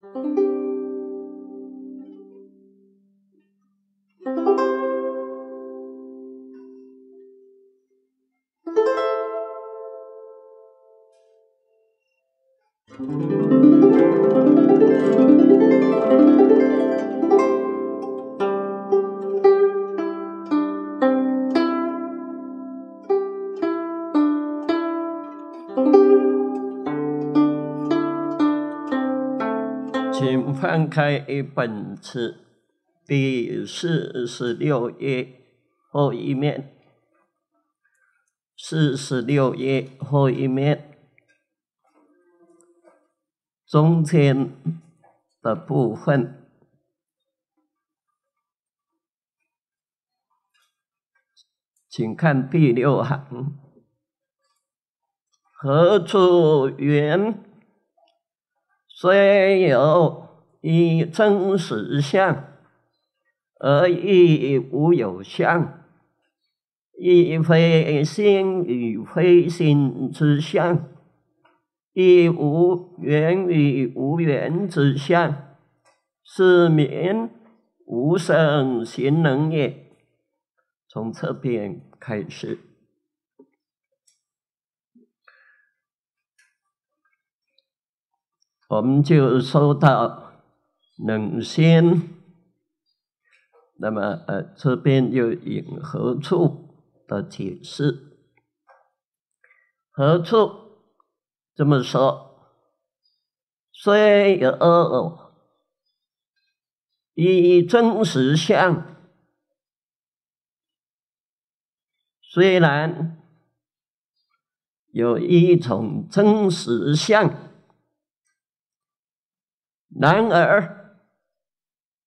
Thank mm. you. 开本次第四十六页后一面，四十六页后一面中间的部分，请看第六行，何处缘虽有。以真实相，而亦无有相；亦非心与非心之相；亦无缘与无缘之相。是名无生行能也。从这边开始，我们就收到。能先，那么呃，这边又引何处的解释？何处？这么说？虽有一真实相。虽然有一种真实相，然而。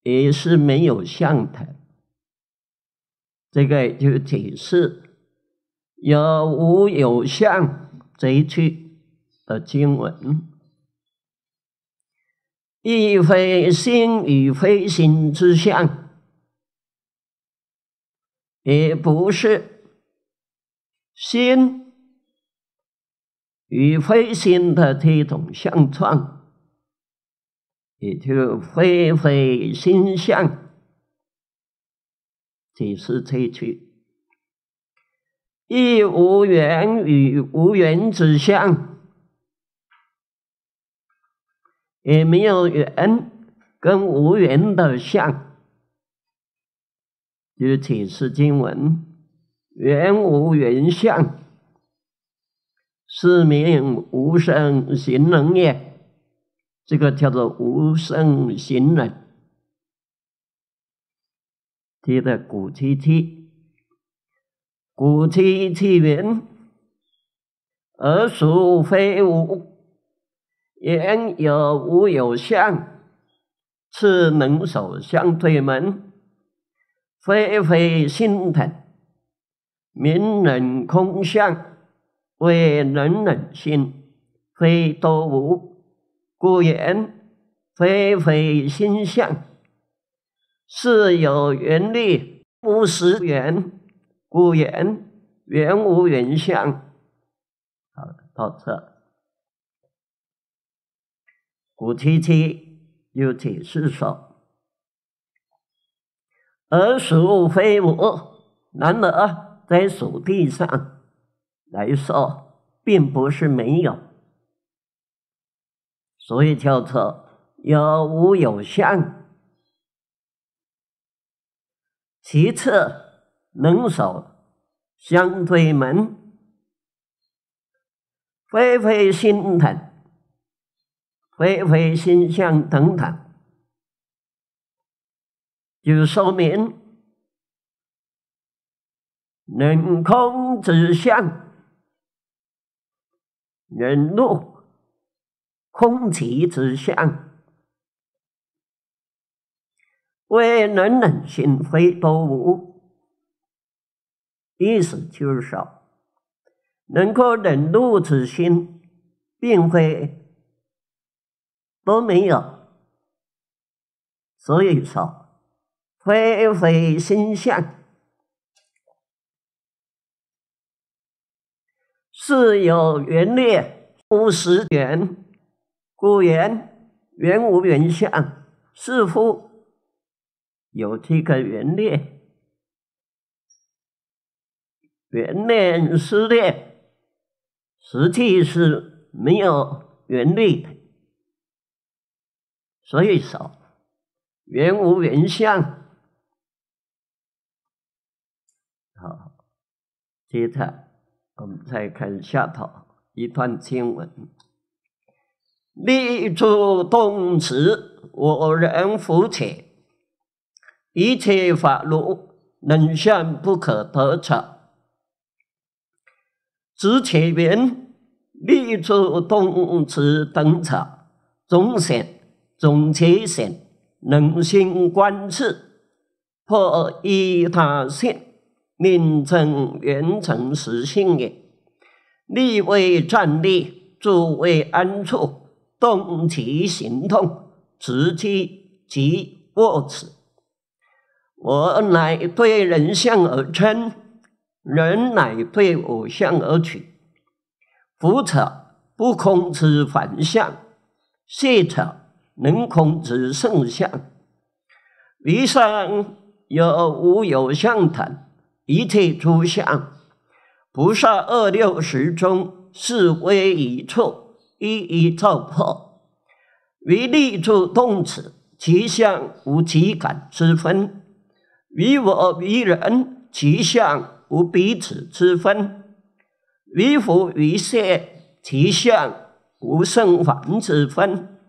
也是没有相的，这个就解释有无有相这一句的经文，亦非心与非心之相，也不是心与非心的这种相创。也就非非心相，只是真句，亦无缘与无缘之相，也没有缘跟无缘的相。就解释经文：缘无缘相，是名无生行能也。这个叫做无声行人提的古七七，古七七云：而属非无，言有无有相，是能守相对门，非非心疼，明人空相为人人心，非多无。古言非非心相，是有缘力，无实缘；故言原无缘相。好，到这，古七七又解释说：“而事非我，然而在属地上来说，并不是没有。”所以叫做有无有相。其次，能手相对门，微微心疼，微微心相等等，就说明能空之相，人怒。空气之相，为人人心非都无，意思就是说，能够忍怒之心，并非都没有。所以说，非非心相，是有缘灭，无时缘。古言原无原相，似乎有这个原念。原念失恋，实际是没有原力的。所以说，原无原相。好，接着我们再看下头一段经文。立诸动词，我人佛起？一切法如能现不可得者，之前云立诸动词等者，总生、总器性，能心观此，破一他性，名成缘成实性也。立为站立，住为安处。动其行动，直其及物此。我乃对人相而称，人乃对我相而取。夫者不空之凡相，谢者能空之圣相。余生有无有相等，一切诸相，菩萨二六十中，是微一处。一一照破，为立处动词，其相无体感之分；于我于人，其相无彼此之分；于佛于色，其相无生凡之分。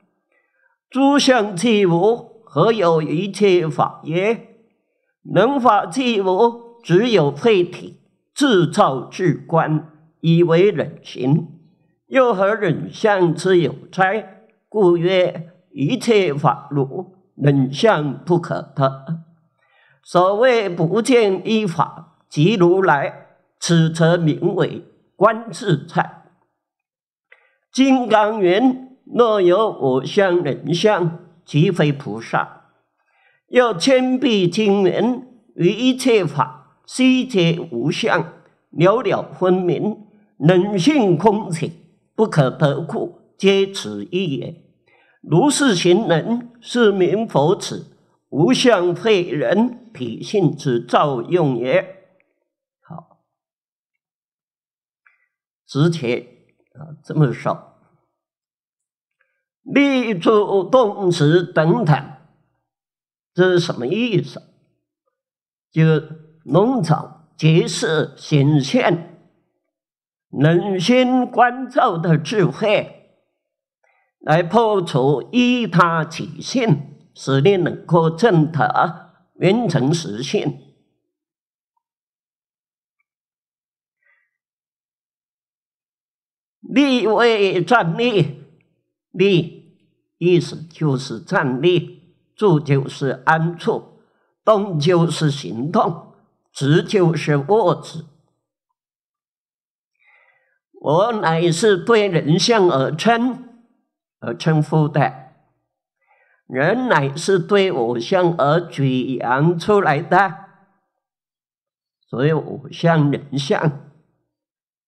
诸相既无，何有一切法耶？能法器无，只有废体制造智观，以为人行。又何忍相之有差？故曰：一切法如忍相不可得。所谓不见一法即如来，此则名为观自在。金刚云：若有我相、人相，即非菩萨。又千臂千眼于一切法悉皆无相，了了分明，能性空行。不可得故，皆此一也。如是行人是名佛子，无相废人，脾性之造用也。好，直贴啊，这么说，立住动词等等，这是什么意思？就农场集市显现。用心观照的智慧，来破除依他起性，使你能够正得圆成实现。立位站立，立意思就是站立，住就是安住，动就是行动，直就是握持。我乃是对人相而称而称呼的，人乃是对我相而举扬出来的，所以我相人相，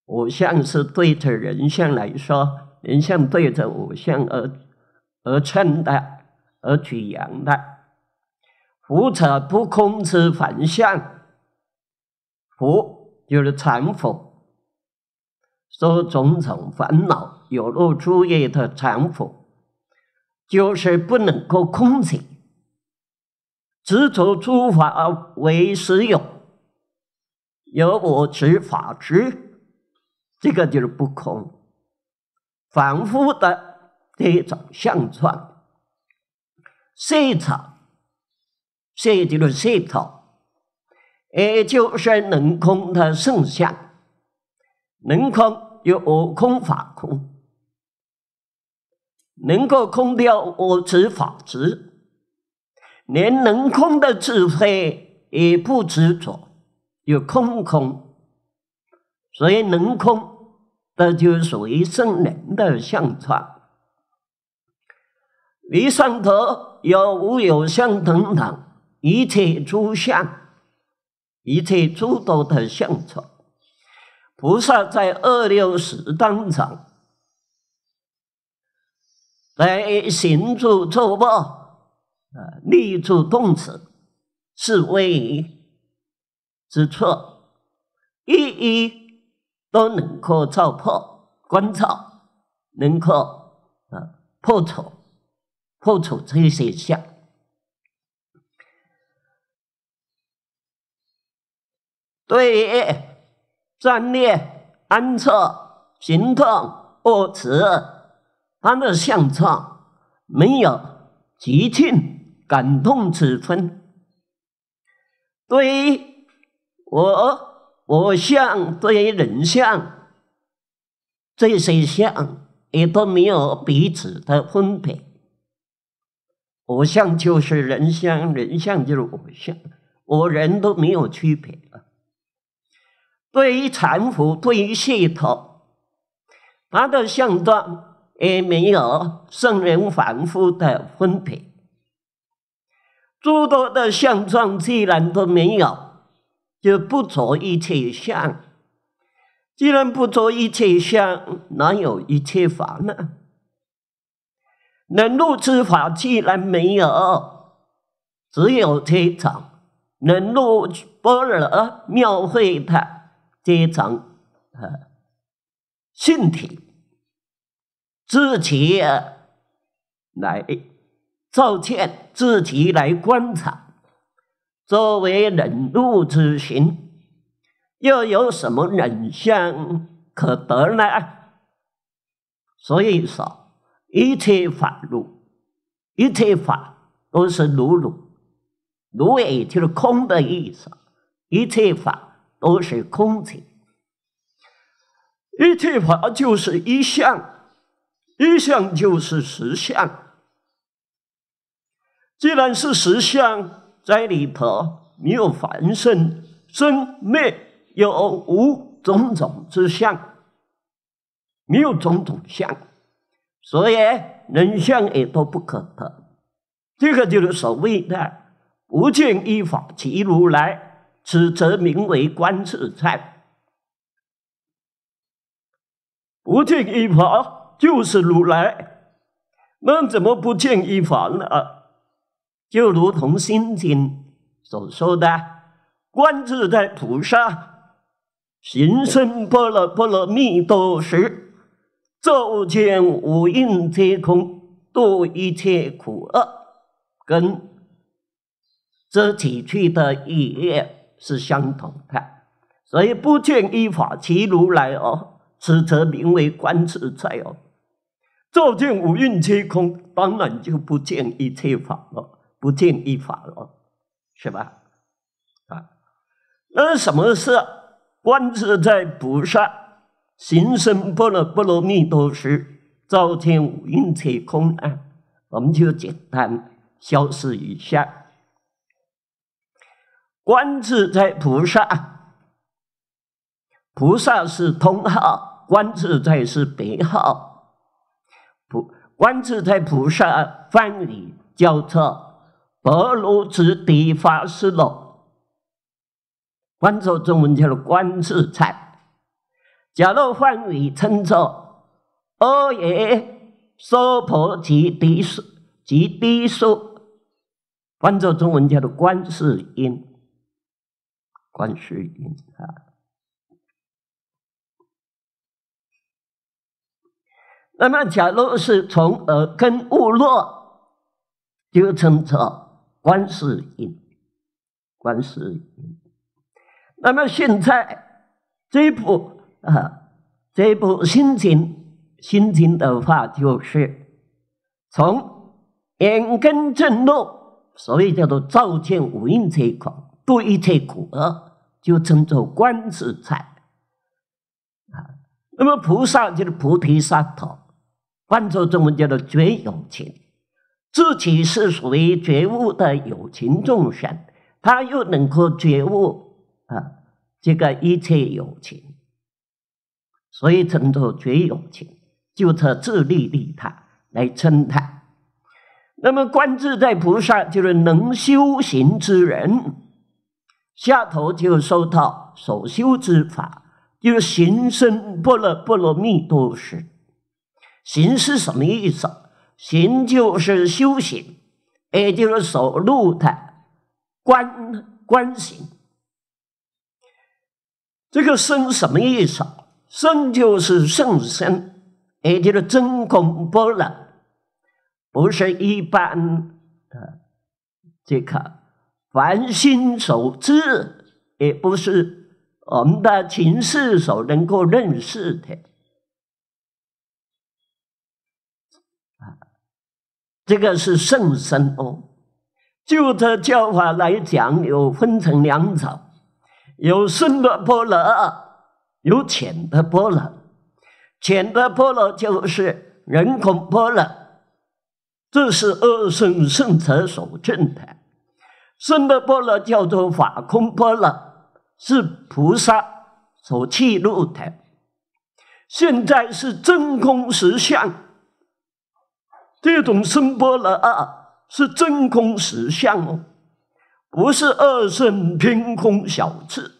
我相是对着人相来说，人相对着我相而而称的而举扬的，胡者不空之凡相，福就是常福。所种种烦恼犹如诸业的残缚，就是不能够空切，执着诸法为实有，有我执法执，这个就是不空，反复的这种相状，色相，色就是色相，也就是能空的圣相。能空有无空法空，能够空掉我执法执，连能空的智慧也不执着，有空空，所以能空，那就属于圣人的相状。你上德有无有相等等一切诸相，一切诸多的相状。菩萨在二六时当场来行住坐卧啊立住动止，是微之错，一一都能够照破观察，能够啊破除破除这些相，对。战略、安策、行动、物质，他的相状没有极庆、感动。尺寸，对于我、我相、对人相、这些相，也都没有彼此的分别。我相就是人相，人相就是我相，我人都没有区别。对于禅佛，对于系统，它的相状也没有圣人凡夫的分别。诸多的相状既然都没有，就不着一切相。既然不着一切相，哪有一切法呢？能入之法既然没有，只有这种能入般若描绘的。这皆呃性体自己来照见，自己来观察，作为忍怒之心，又有什么忍相可得呢？所以说，一切法路，一切法都是如如，如也就是空的意思，一切法。都是空气。一法就是一相，一相就是实相。既然是实相在里头，没有凡生、生灭有无种种之相，没有种种相，所以人相也都不可得。这个就是所谓的不见依法即如来。此则名为观自在，不见一法就是如来。那怎么不见一法呢？就如同《心经》所说的：“观自在菩萨，行深般若波罗蜜多时，照见五蕴皆空，度一切苦厄。”跟这几句的意念。是相同的，所以不见一法，其如来哦，此则名为观自在哦。照见五蕴皆空，当然就不见一切法了，不见一法了，是吧？啊，那什么是观自在菩萨行深般若波罗蜜多时，照见五蕴皆空啊！我们就简单消失一下。观自在菩萨，菩萨是通号，观自在是别号。菩观自在菩萨，翻译叫做白罗执地法师了。翻译中文叫做观自在。假如翻译称作阿耶娑婆吉迪娑吉迪娑，翻译中文叫做观世音。观世音啊，那么假如是从耳根悟落，就称作观世音，观世音。那么现在这部啊这部心经，心经的话就是从眼根正落，所以叫做照见五蕴一块，多一切苦厄，就称作观自在。啊，那么菩萨就是菩提萨埵，翻作中文叫做觉有情，自己是属于觉悟的有情众生，他又能够觉悟啊，这个一切有情，所以称作觉有情，就是自利利他来称他。那么观自在菩萨就是能修行之人。下头就说到所修之法，就是行深般若波罗蜜多时，行是什么意思？行就是修行，也就是走路的观观行。这个深什么意思？深就是圣深，也就是真空般若，不是一般的这个。凡心所知，也不是我们的情识所能够认识的啊。这个是圣身哦。就这教法来讲，有分成两种：有深的波罗，有浅的波罗。浅的波罗就是人口波罗，这是二圣圣者所证的。的波罗叫做法空波罗，是菩萨所记入的。现在是真空实相，这种声波罗啊是真空实相哦，不是二圣凭空小智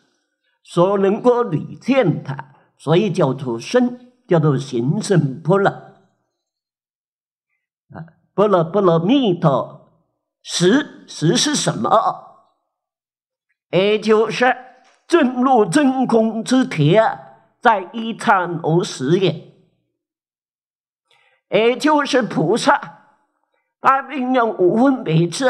所能够理见它，所以叫做声，叫做形声波罗啊，波罗波罗蜜多。十十是什么？也就是正入真空之体，在一刹那时也，也就是菩萨他运用五分比质，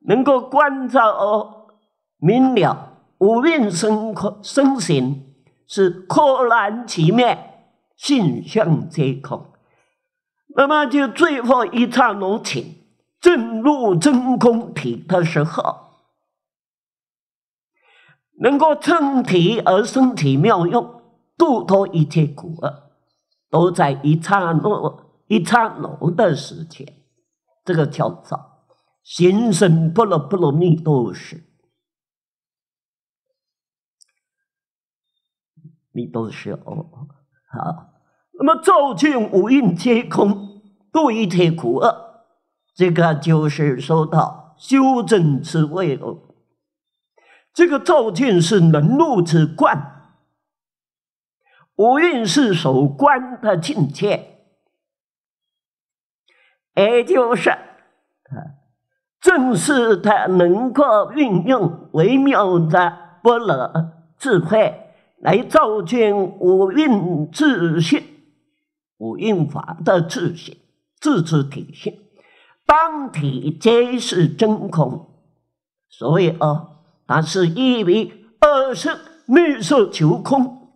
能够观照而明了无蕴身生行，是豁然其灭，性相皆空。那么就最后一刹那情。进入真空体的时候，能够称体而身体妙用，度脱一切苦厄，都在一刹那一刹那的时间，这个叫做心生般若不落蜜多时，你都是哦，好，那么照见五蕴皆空，度一切苦厄。这个就是说到修正之位哦，这个造见是能入之观，无蕴是守观的境界，也就是啊，正是他能够运用微妙的波罗智慧来造见无蕴自性、无蕴法的自性，自体性。当体皆是真空，所以啊，它是一味二是绿色求空。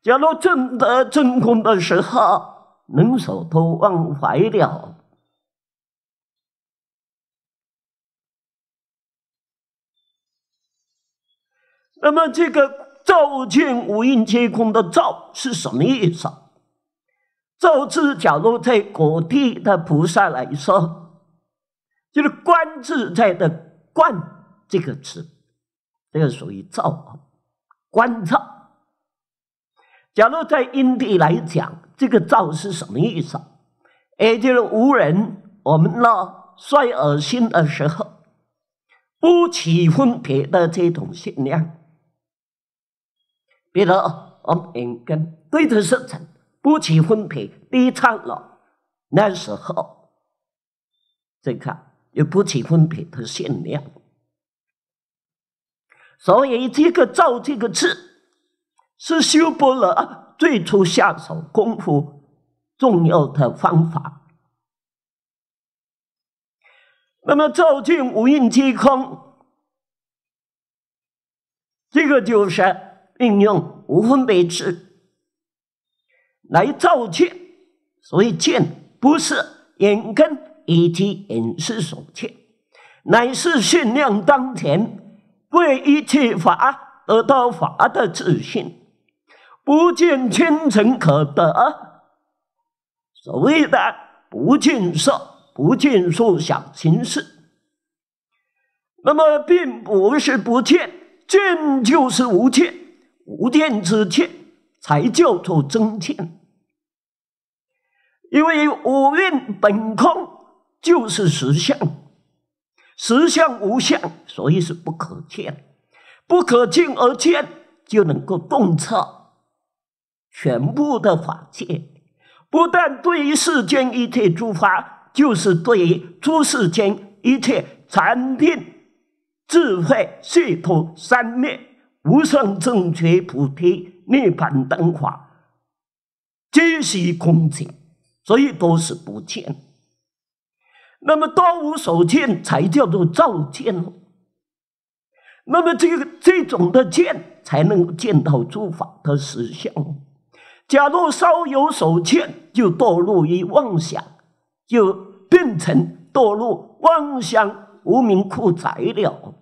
假如证得真空的时候，能手都忘怀了。那么这个照见五蕴皆空的照是什么意思？照字，假如在各地的菩萨来说，就是观自在的“观”这个词，这个属于照，观照。假如在阴地来讲，这个“照”是什么意思？也就是无人，我们那衰而心的时候，不起分别的这种信象，比如我们跟对头说成。不起分配低仗了。那时候，再看也不起分配的限量。所以这个造这个字，是修波罗最初下手功夫重要的方法。那么造就无印虚空，这个就是运用无分别智。来造欠，所以见不是眼根以及眼视所欠，乃是训练当前为一切法而刀法的自信，不见千层可得，所谓的不见色、不见受想行识，那么并不是不见，见就是无欠，无见之欠才叫做真欠。因为五蕴本空就是实相，实相无相，所以是不可见，不可见而见，就能够洞察全部的法界。不但对于世间一切诸法，就是对于诸世间一切产品、智慧、系统三灭、无上正觉、菩提、涅盘等法，皆是空寂。所以都是不见，那么多无所见，才叫做照见那么这个这种的见，才能见到诸法的实相。假如稍有所见，就堕入于妄想，就变成堕入妄想无名苦宅了。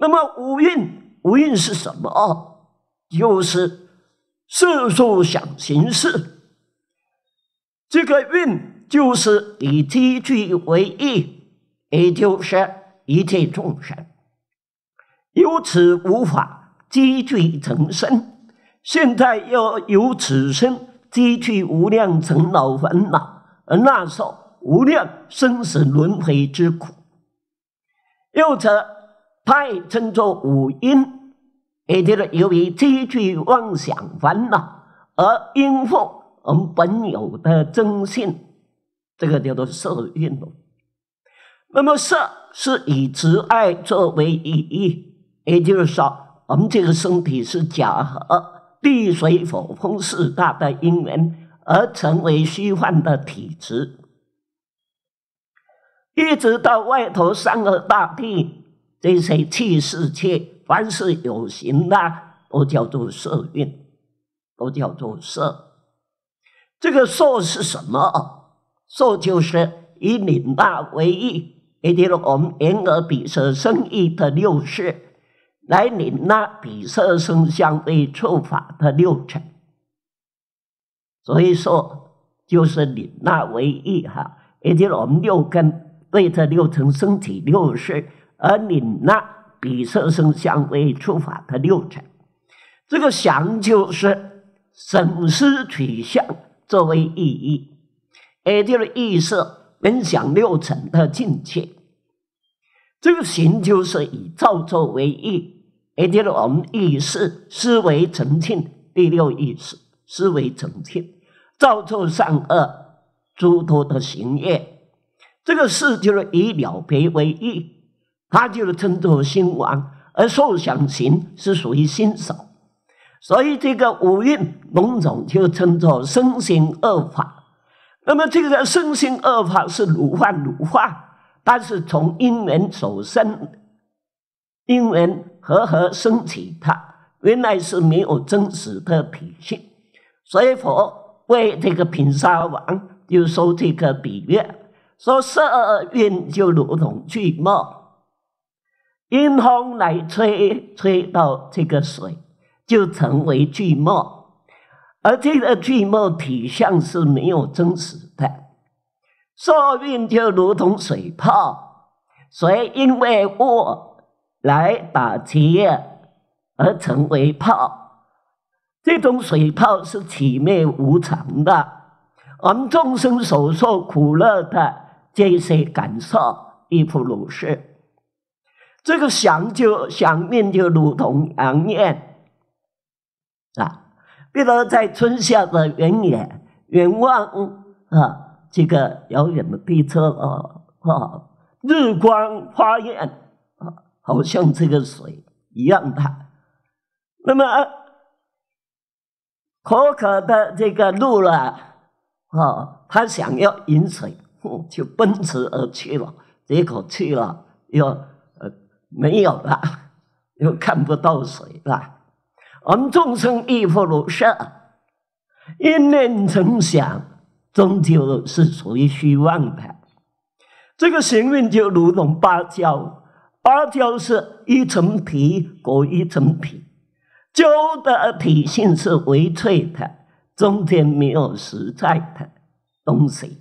那么无蕴无蕴是什么啊？就是色、受、想、行、识。这个运就是以积聚为意，也就是一切众生由此无法积聚成身，现在又有此身积聚无量成老烦恼，而那受无量生死轮回之苦。又者，他称作五阴，也就是由于积聚妄想烦恼而应付。我们本有的真性，这个叫做色蕴哦。那么色是以执爱作为意义，也就是说，我们这个身体是假合地水火风四大的因缘而成为虚幻的体质。一直到外头三个大地这些气世界，凡是有形的都叫做色蕴，都叫做色。这个数是什么？数就是以领纳为一，也就是我们眼耳鼻舌身意的六识，来领纳比色身相对触法的六尘。所以说，就是领纳为一哈，也就是我们六根对着六成身体六识，而领纳比色身相对触法的六尘，这个相就是审识取向。作为意义，也就是意识分享六层的境界。这个行就是以造作为义，也就是我们意识思维澄清，第六意识思维澄清，造作善恶诸多的行业。这个事就是以了别为意，它就是称作心王，而受想行是属于心手。所以这个五蕴龙种就称作身心恶法。那么这个身心恶法是如幻如化，但是从因缘所生，因缘和合生起它，原来是没有真实的脾性。所以佛为这个平沙王就说这个比喻，说色蕴就如同巨沫，因风来吹，吹到这个水。就成为剧目，而这个剧目体相是没有真实的，寿命就如同水泡，随因为我来打劫而成为泡，这种水泡是体灭无常的，我们众生所受苦乐的这些感受亦复如是，这个想就想念就如同妄念。啊，比如在春夏的原野远望啊，这个遥远的碧草啊，日光花艳啊，好像这个水一样的。那么，口渴的这个鹿了啊，他想要饮水，就奔驰而去了。结果去了又呃没有了，又看不到水了。我们众生亦复如是，一念成想，终究是属于虚妄的。这个行运就如同芭蕉，芭蕉是一层皮裹一层皮，蕉的体性是微脆的，中间没有实在的东西。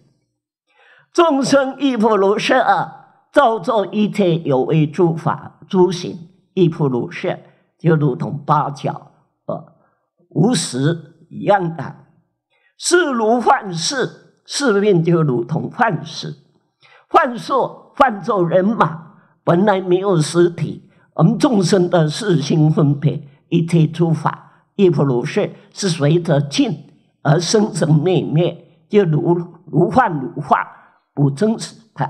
众生亦复如是，造作一切有为诸法、诸行，亦复如是，就如同芭蕉。无实一样的，是如幻事，是面就如同幻事，幻作幻作人马，本来没有实体。我们众生的四心分别，一切诸法亦不如是，是随着境而生生灭灭，就如如幻如化，不真实的。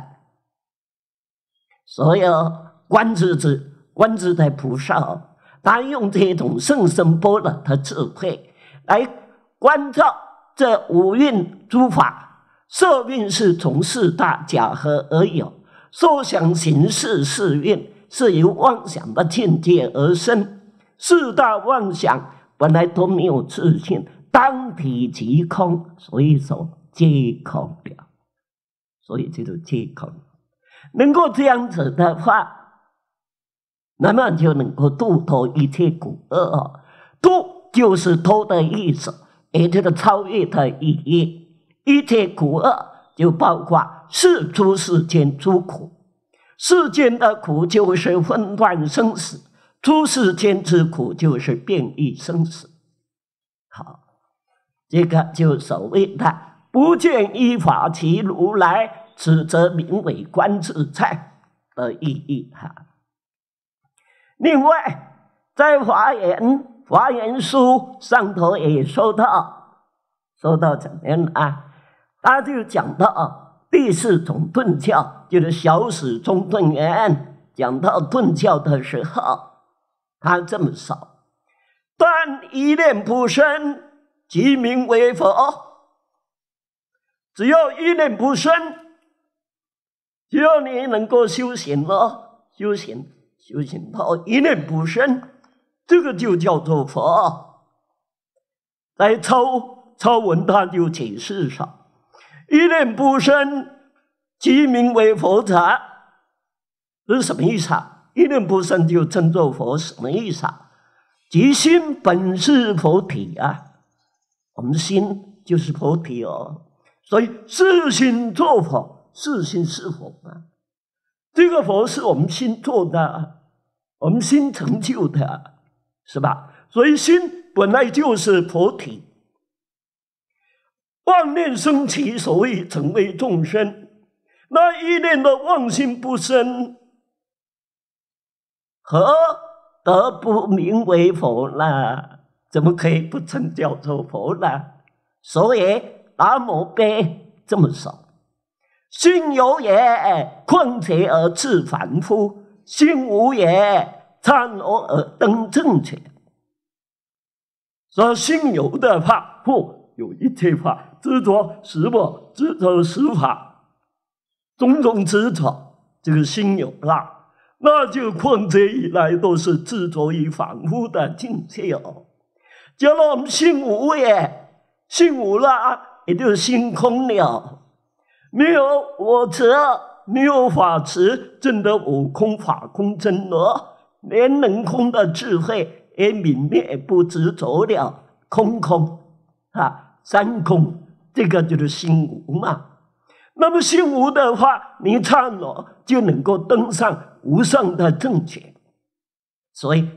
所有观自在，观自在菩萨。他用这种圣声波的的智慧来观照这五蕴诸法，色蕴是从四大假合而有，受想、行、识四蕴是由妄想的境界而生，四大妄想本来都没有自性，当体即空，所以说皆空了。所以叫做皆空。能够这样子的话。那么就能够度脱一切苦厄，度就是脱的意思，也就的超越的意义。一切苦厄就包括世出世间诸苦，世间的苦就是纷乱生死，出世间之苦就是变异生死。好，这个就所谓的不见依法即如来，此则名为观自在的意义哈。另外，在华严华严书上头也说到，说到怎么样啊？他就讲到第四种顿教，就是小始中顿圆。讲到顿教的时候，他这么说：，但一念不生，即名为佛。只要一念不生，只要你能够修行了，修行。修行到一念不生，这个就叫做佛。在《抄抄文》他就解释上，一念不生，即名为佛者。”这是什么意思啊？一念不生就称作佛，什么意思啊？即心本是佛体啊！我们心就是佛体哦，所以自心作佛，自心是佛啊！这个佛是我们心做的。我们心成就的，是吧？所以心本来就是菩提，妄念生起，所以成为众生。那一念的妄心不生，何得不名为佛呢？怎么可以不成叫做佛呢？所以达摩悲这么说：心有也，困且而自凡夫。心无也，参我尔等正见。说心有的怕，不有一切话，执着实我，执着实法，种种执着，就是心有啦。那就况且以来都是执着于凡夫的境界哦。假如心无也，心无啦，也就是心空了，没有我执。有法池证得悟空法空真罗，连能空的智慧也泯灭，不知足了。空空，啊，三空，这个就是心无嘛。那么心无的话，你忏了就能够登上无上的正觉。所以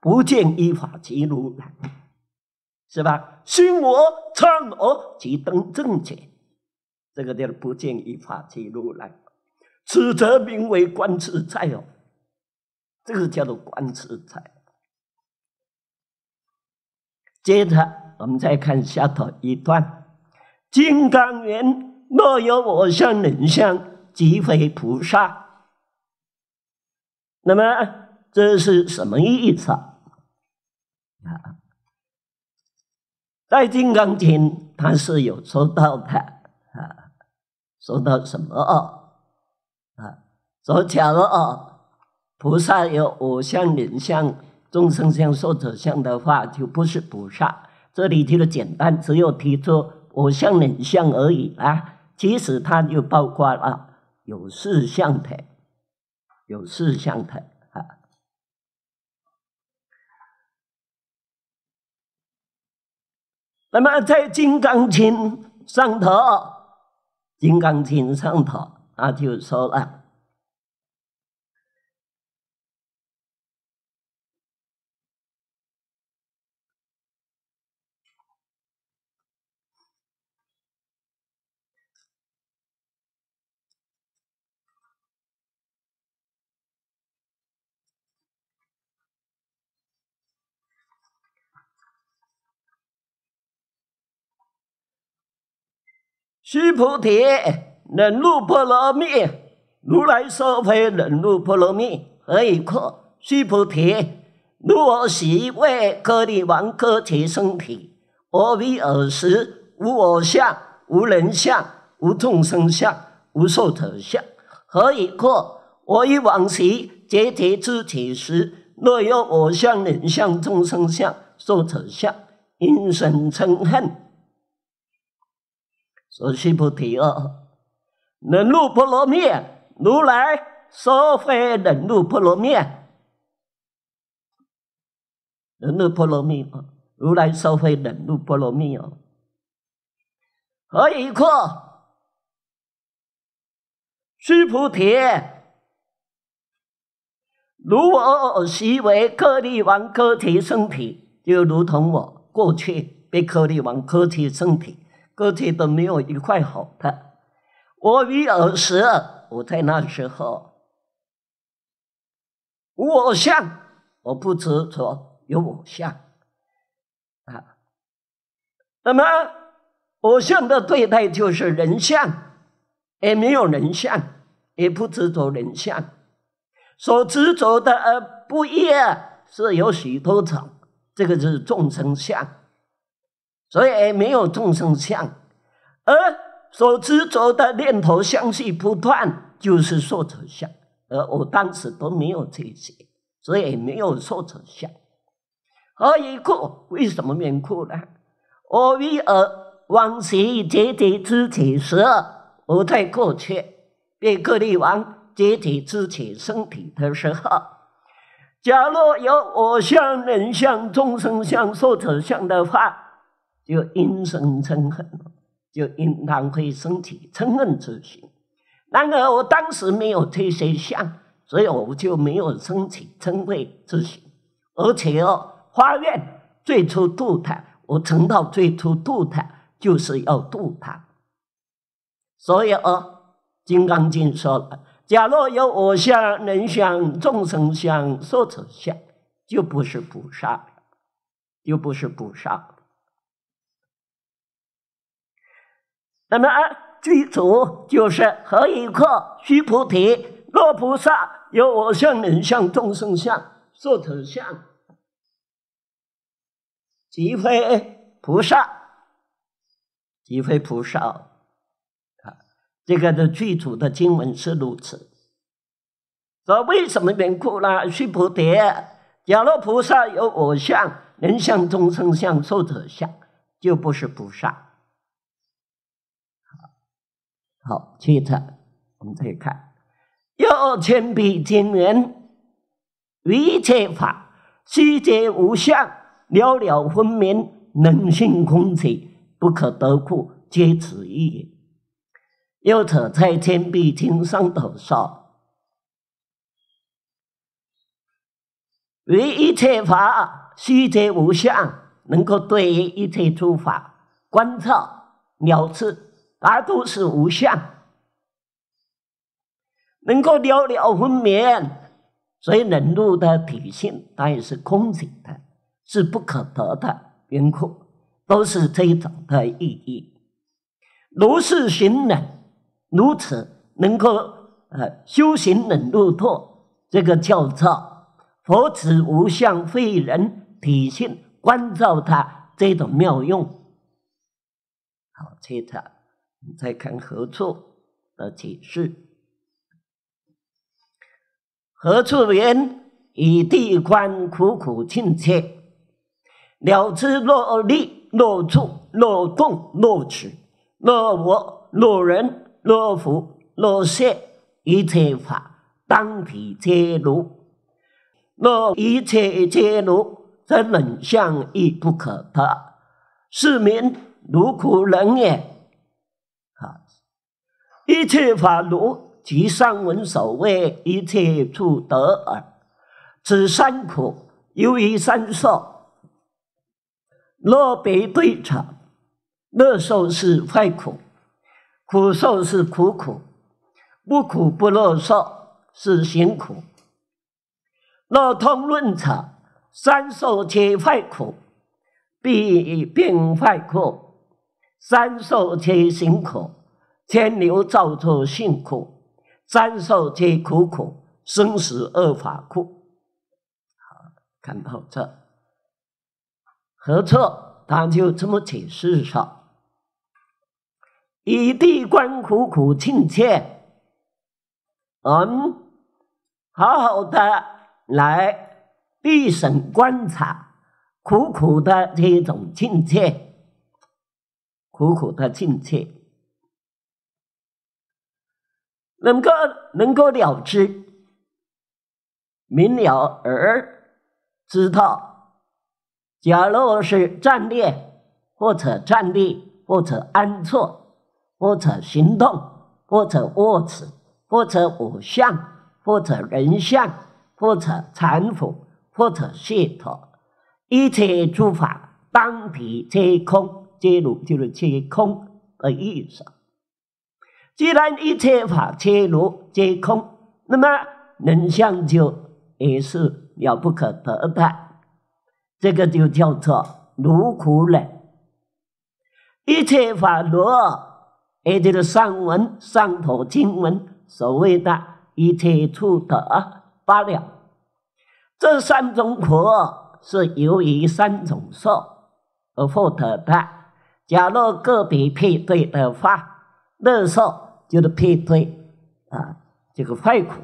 不见依法即如来，是吧？心无忏罗即登正觉，这个叫不见依法即如来。此则名为观自在哦，这个叫做观自在。接着，我们再看下头一段：金刚圆，若有我相、人相、即非菩萨。那么这是什么意思啊？在《金刚经》它是有说到的啊，说到什么？说巧了啊！菩萨有五相、人相、众生相、寿者相的话，就不是菩萨。这里提的简单，只有提出五相、人相而已啊。其实它就包括了有四相的，有四相的啊。那么在《金刚经》上头，《金刚经》上头，那就说了。须菩提，忍辱波罗蜜，如来说非忍辱波罗蜜，何以故？须菩提，我时为隔离王割其身体，我于尔时无我相、无人相、无众生相、无寿者相，何以故？我以往时结结之体时，若有我相、人相、众生相、寿者相，因生嗔恨。说：“须菩提哦，忍辱波罗蜜，如来收会忍辱波罗蜜。忍辱波罗蜜哦，如来收会忍辱波罗蜜哦。何以故？须菩提，如我昔为歌利王割体身体，就如同我过去被歌利王割体身体。”个体都没有一块好的。我未尔时，我在那时候，我相我不执着有我相啊。那么我相的对待就是人相，也没有人相，也不执着人相。所执着的而不一，是有许多种，这个是众生相。所以没有众生相，而所执着的念头相续不断，就是受者相。而我当时都没有这些，所以没有受者相。何以故？为什么名故呢？我为而往昔结体之体时，不在过去便各地王集体之体身体的时候，假若有我相、人相、众生相、受者相的话。就因生称恨就应当会生起嗔恨之心。然而我当时没有这些相，所以我就没有生起嗔恚之心。而且哦，发愿最初度他，我成道最初度他，就是要度他。所以哦，《金刚经》说了：假若有我相、人相、众生相、寿者相，就不是菩萨，就不是菩萨。那么，具足就是何以克、须菩提，若菩萨有我相、人相、众生相、寿者相，即非菩萨，即非菩萨。啊，这个的具足的经文是如此。说为什么缘故呢？须菩提，假若菩萨有我相、人相、众生相、寿者相，就不是菩萨。好，接着我们再看，要千臂千眼，一切法，虚界无相，了了分明，人性空切，不可得故，皆此意也。又者，在千臂千上头说，唯一切法，虚界无相，能够对一切诸法观测了知。而都是无相，能够了了分明，所以忍辱的体性，它也是空性的，是不可得的缘故，都是这种的意义。如是行呢，如此能够呃修行忍辱道，这个叫做佛子无相废人体性，关照他这种妙用，好，接着。再看何处的解释？何处人以地宽，苦苦亲切。了之若利，若处，若动若取，若我，若人，若佛，若仙，一切法当体皆如。若一切皆如，则冷相亦不可得。是名如苦人也。一切法如及三文所谓一切处得尔。此三苦，由于三受。若别对察，乐受是坏苦，苦受是苦苦，不苦不乐受是行苦。若通论察，三受皆坏苦，必以病坏苦；三受皆行苦。天牛造作辛苦，三受皆苦苦，生死二法苦。好，看到这何错？他就这么解释说：“以地观苦苦亲切，嗯，好好的来谛审观察苦苦的这种亲切，苦苦的亲切。”能够能够了知，明了而知道。假如是战略，或者战略，或者安错，或者行动，或者卧持，或者我像，或者人像，或者残佛，或者系统，一切诸法当体皆空，皆如就是皆空的意思。既然一切法皆如皆空，那么能相就也是了不可得的。这个就叫做如苦了。一切法如，也就是上文上头经文所谓的“一切处得八了”。这三种苦是由于三种受而获得的。假如个别配对的话，乐受。就是配对啊，这个坏苦，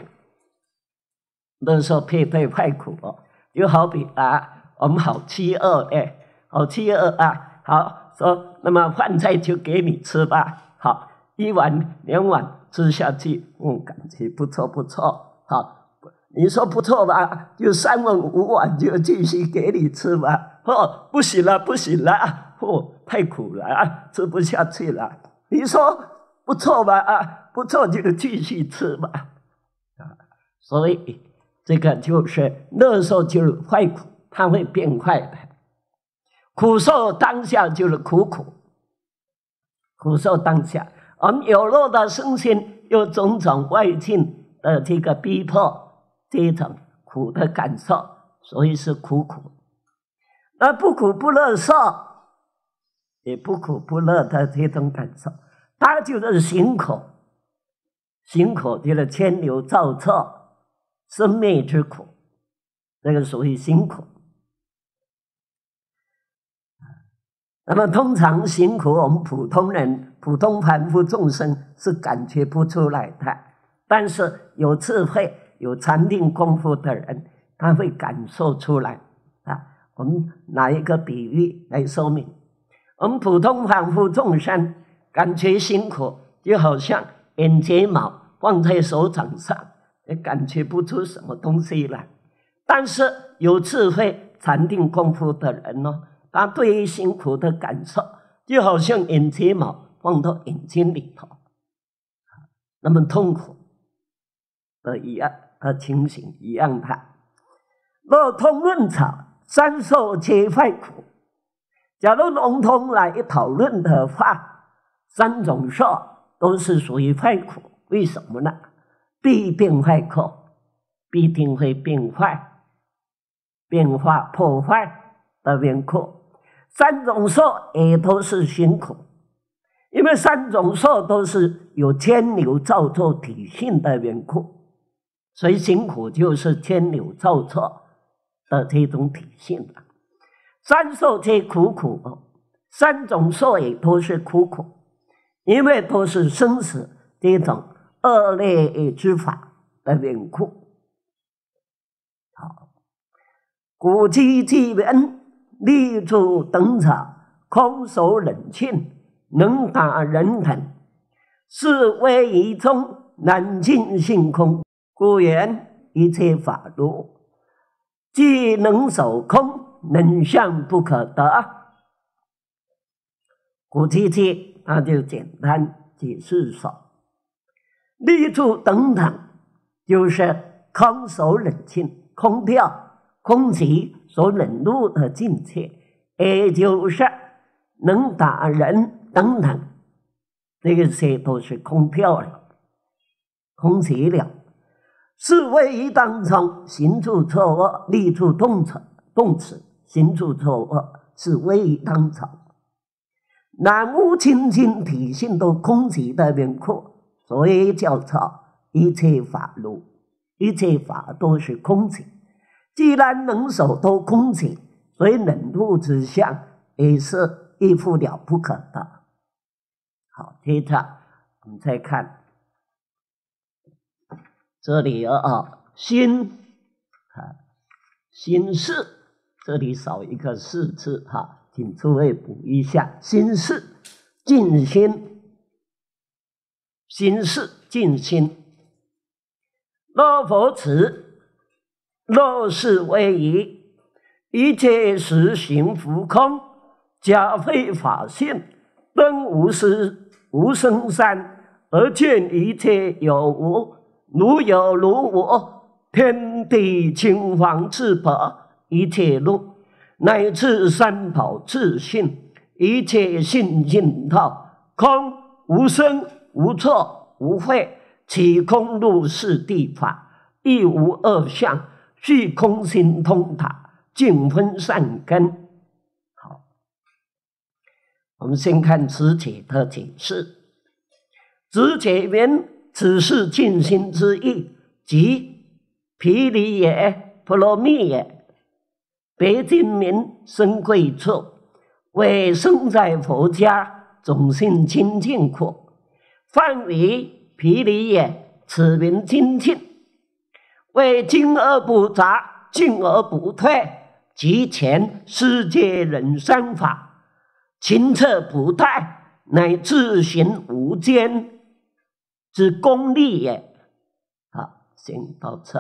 都说配对坏苦，哦，就好比啊，我们好饥饿哎，好饥饿啊，好说，那么饭菜就给你吃吧，好，一碗两碗吃下去，嗯，感觉不错不错，好，你说不错吧，就三碗五碗就继续给你吃吧，哦，不行了不行了，哦，太苦了啊，吃不下去了，你说。不错吧？啊，不错就继续吃吧。啊，所以这个就是乐受就是坏苦，它会变坏的苦受当下就是苦苦苦受当下，我们有乐的身心有种种外境的这个逼迫，这种苦的感受，所以是苦苦。那不苦不乐受，也不苦不乐的这种感受。他就是行苦，行苦就是牵牛造册，生命之苦，这个属于辛苦。那么，通常辛苦，我们普通人、普通凡夫众生是感觉不出来的。但是，有智慧、有禅定功夫的人，他会感受出来。啊，我们拿一个比喻来说明：我们普通凡夫众生。感觉辛苦，就好像眼睫毛放在手掌上，也感觉不出什么东西来。但是有智慧禅定功夫的人呢，他对于辛苦的感受，就好像眼睫毛放到眼睛里头，那么痛苦的一样，的情形一样的。若通论草，三受皆坏苦。假如笼统来一讨论的话，三种色都是属于坏苦，为什么呢？必定坏苦，必定会变坏，变化破坏的变苦。三种色也都是辛苦，因为三种色都是有牵牛造作体现的缘故，所以辛苦就是牵牛造作的这种体现的。三受皆苦苦，三种色也都是苦苦。因为都是生死这种恶劣之法的缘故。好，古之其人立住等者，空手冷静，能打人疼，是为一宗难尽性空。故言一切法多，即能守空，能相不可得。古之其。那就简单解释说，立柱等等，就是空手冷清，空调、空气所冷落的境界，也就是能打人等等，这些都是空调了、空气了。是位于当场行处错误，立柱动词动词行处错误，是位于当场。南无清净体性都空起的轮廓，所以叫做一切法路，一切法都是空起。既然能守都空起，所以冷度之相也是一副了不可的。好，接着我们再看，这里有啊心，啊心事，这里少一个“事”字哈。请诸位补一下《心事尽心》，心事尽心。若佛慈，若是威仪，一切实行浮空，假非法性本无师无生三，而见一切有无，如有如无，天地清黄赤白，一切如。乃至三宝自信，一切性尽道空，无生无错无坏，起空入是地法，亦无二相，虚空心通达，尽分善根。好，我们先看此解的解释。直解云：此是静心之意，即毗离也，婆罗蜜也。白金民生贵处，为生在佛家，总性清净苦，范围毗离也。此名清净，为净而不杂，净而不退，即前世界人生法，清澈不殆，乃自行无间之功力也。好，先到此。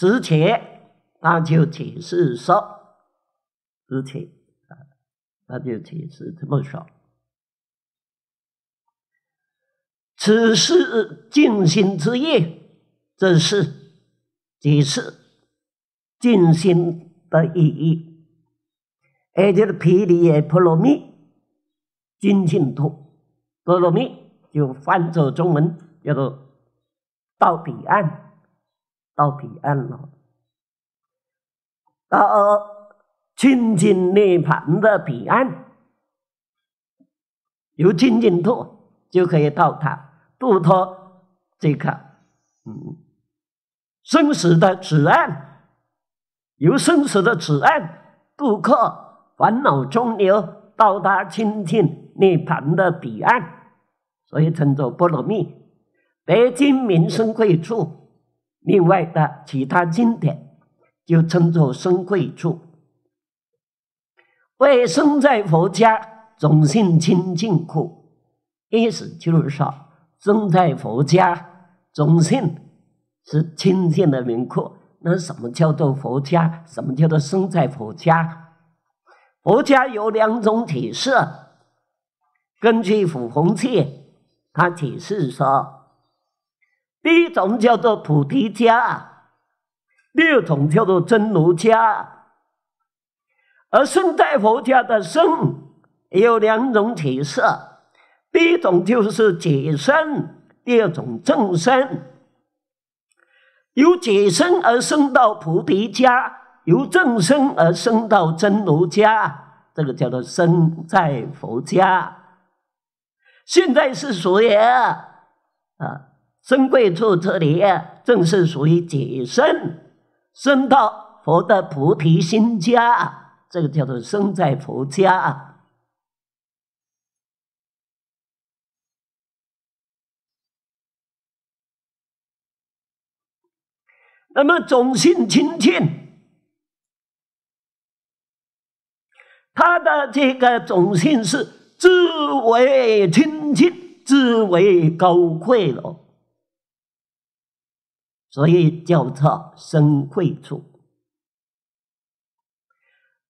之前，那就解释说，之前啊，那就解释这么说，此是尽心之意，这是几是尽心的意义，而这个菩提也婆罗蜜，尽心途，婆罗蜜就翻作中文叫做到彼岸。到彼岸了。到清净涅槃的彼岸，由清净度就可以到达度脱这个，嗯，生死的此岸，由生死的此岸渡过烦恼中流，到达清净涅槃的彼岸，所以称作波罗蜜。北京名胜贵处。另外的其他经典就称作生贵处。为生在佛家，总性清净苦意思就是说，生在佛家，总性是清净的名苦。那什么叫做佛家？什么叫做生在佛家？佛家有两种解释。根据普红建，他解释说。第一种叫做菩提家，第二种叫做真如家。而顺在佛家的生有两种体色，第一种就是解身，第二种正身。由解身而生到菩提家，由正身而生到真如家，这个叫做身在佛家。现在是谁啊？珍贵处这里，正是属于解身，生到佛的菩提心家，这个叫做生在佛家。那么种姓清净，他的这个种姓是自为清净，自为高贵了。所以叫做生贵处，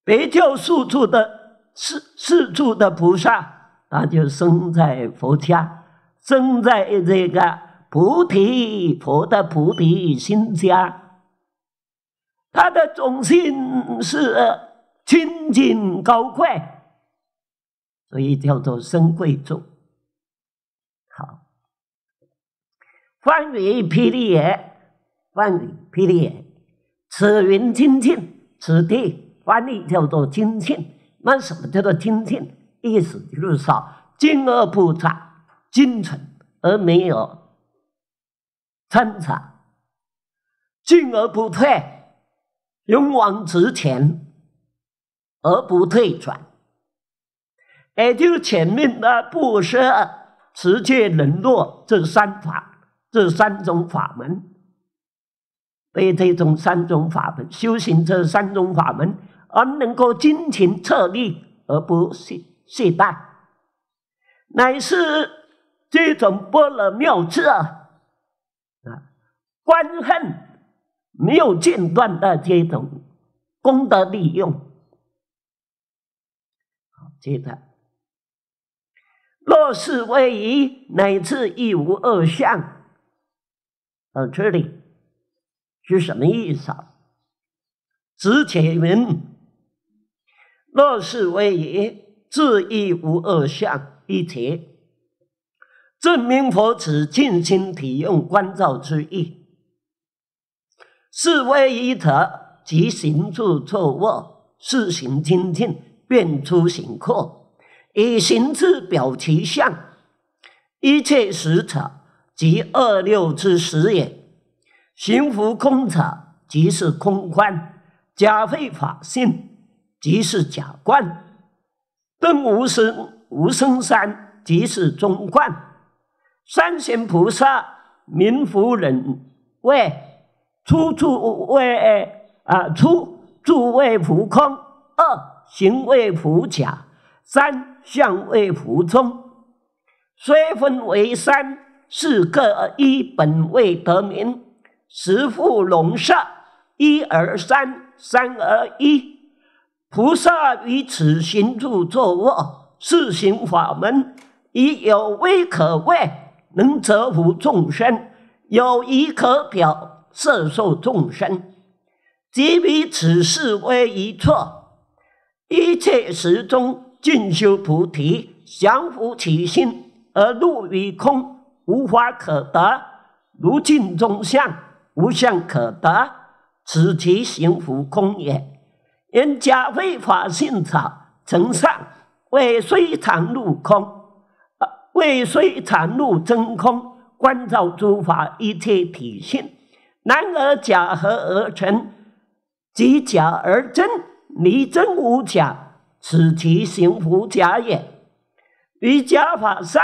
别教四处的四四处的菩萨，他就生在佛家，生在这个菩提佛的菩提心家，他的种心是清净高贵，所以叫做生贵处。好，关于霹雳也。翻语霹雳眼，此云清净，此地翻译叫做清净。那什么叫做清净？意思就是说，净而不杂，精纯而没有参杂；进而不退，勇往直前而不退转。也就是前面的不舍、持戒、忍落这三法，这三种法门。被这种三种法门修行这三种法门，而能够精勤彻力而不懈懈怠，乃是这种般若妙智啊啊，观恨没有间断的这种功德利用。好，接着，若是位移，乃至一无二相，呃，这里是什么意思？啊？此且云：若是为一自亦无二相一体，证明佛此尽心体用观照之意。是为一者，即行住坐卧，是行清净，便出行过，以行之表其相。一切实者，即二六之实也。行福空者，即是空观；假非法性，即是假观；顿无生无生三，即是中观。三行菩萨名福忍位，出处位啊，出住位福空二行位福假三相位福中，虽分为三是个，一本位得名。十佛龙舍，一而三，三而一。菩萨于此行住坐卧，四行法门，以有威可畏，能折服众生；有仪可表色受众生。即彼此是为一错，一切时中进修菩提，降伏其心，而入于空，无法可得，如镜中像。无相可得，此其行福空也。因假非法性者，成善；为虽常入空，呃，未虽常入真空，观照诸法一切体性。然而假合而成，即假而真，你真无假，此其行福假也。于假法上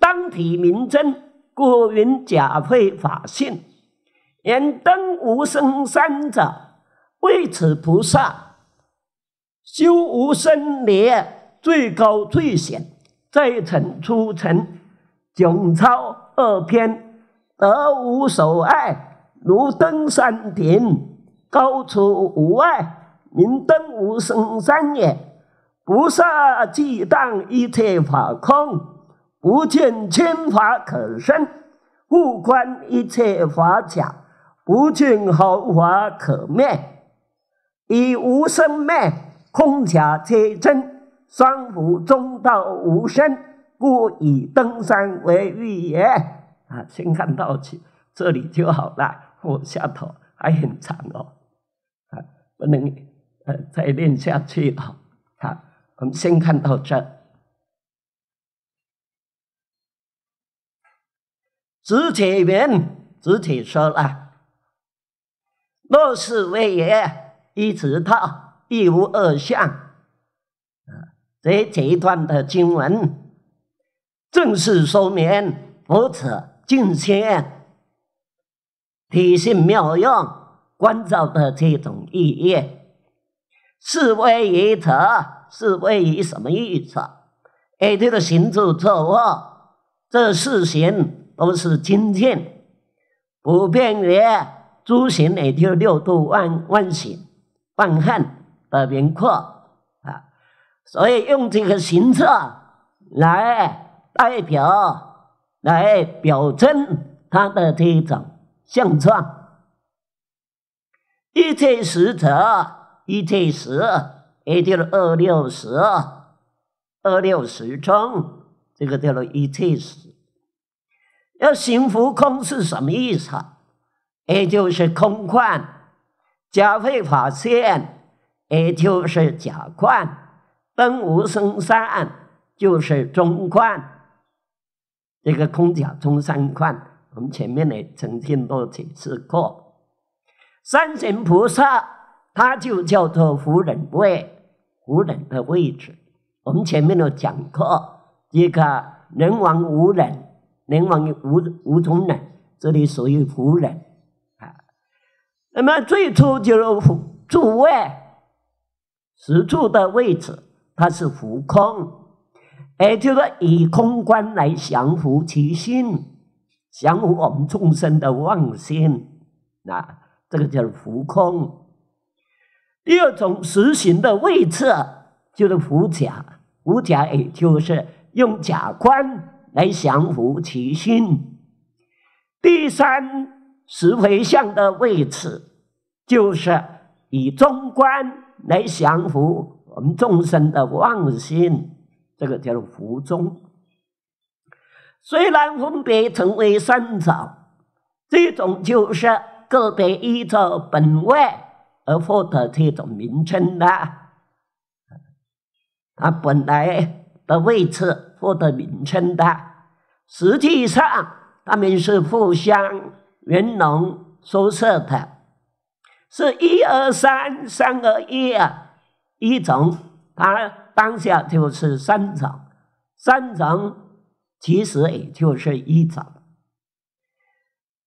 当体明真，故云假非法性。明灯无生三者，为此菩萨修无生灭最高最显，在成出尘，迥超二篇，得无所爱，如登山顶，高处无碍。明灯无生三也，菩萨既当一切法空，不见千法可生，复观一切法巧。不尽豪华可灭，以无声灭，空假皆真，双福中道无生，故以登山为喻也。啊，先看到起，这里就好了。我下头还很长哦，啊，不能呃再练下去了。好，我们先看到这。直铁云，直铁说了。若是为也，一直到一无二相，啊，这这一段的经文，正是说明佛此境界体性妙用、关照的这种意义。是为也者，是为于什么意思？一这个行住坐卧，这四行都是精进，不变的。诸行也就六度万万行万恨的轮廓啊，所以用这个行测来代表、来表征它的这种相状。一切十者，一切十，也就是二六十，二六十中这个叫做一切十。要行浮空是什么意思？也就是空幻；假会法现，也就是假幻；灯无生善，就是中幻。这个空假中三幻，我们前面呢曾经多次说过，三神菩萨，他就叫做无人位，无人的位置。我们前面都讲课，一个人王无人，人王无无从人，这里属于无人。那么最初就是住位实住的位置，它是浮空，也就是以空观来降服其心，降服我们众生的妄心，那这个就是浮空。第二种实行的位置就是浮假，浮假也就是用假观来降服其心。第三。石灰像的位置，就是以中观来降服我们众生的妄心，这个叫做福中。虽然分别成为三种，这种就是个别依照本位而获得这种名称的，它本来的位置获得名称的，实际上他们是互相。云龙收是的，是一二三，三二一啊！一种，它当下就是三种，三种其实也就是一种。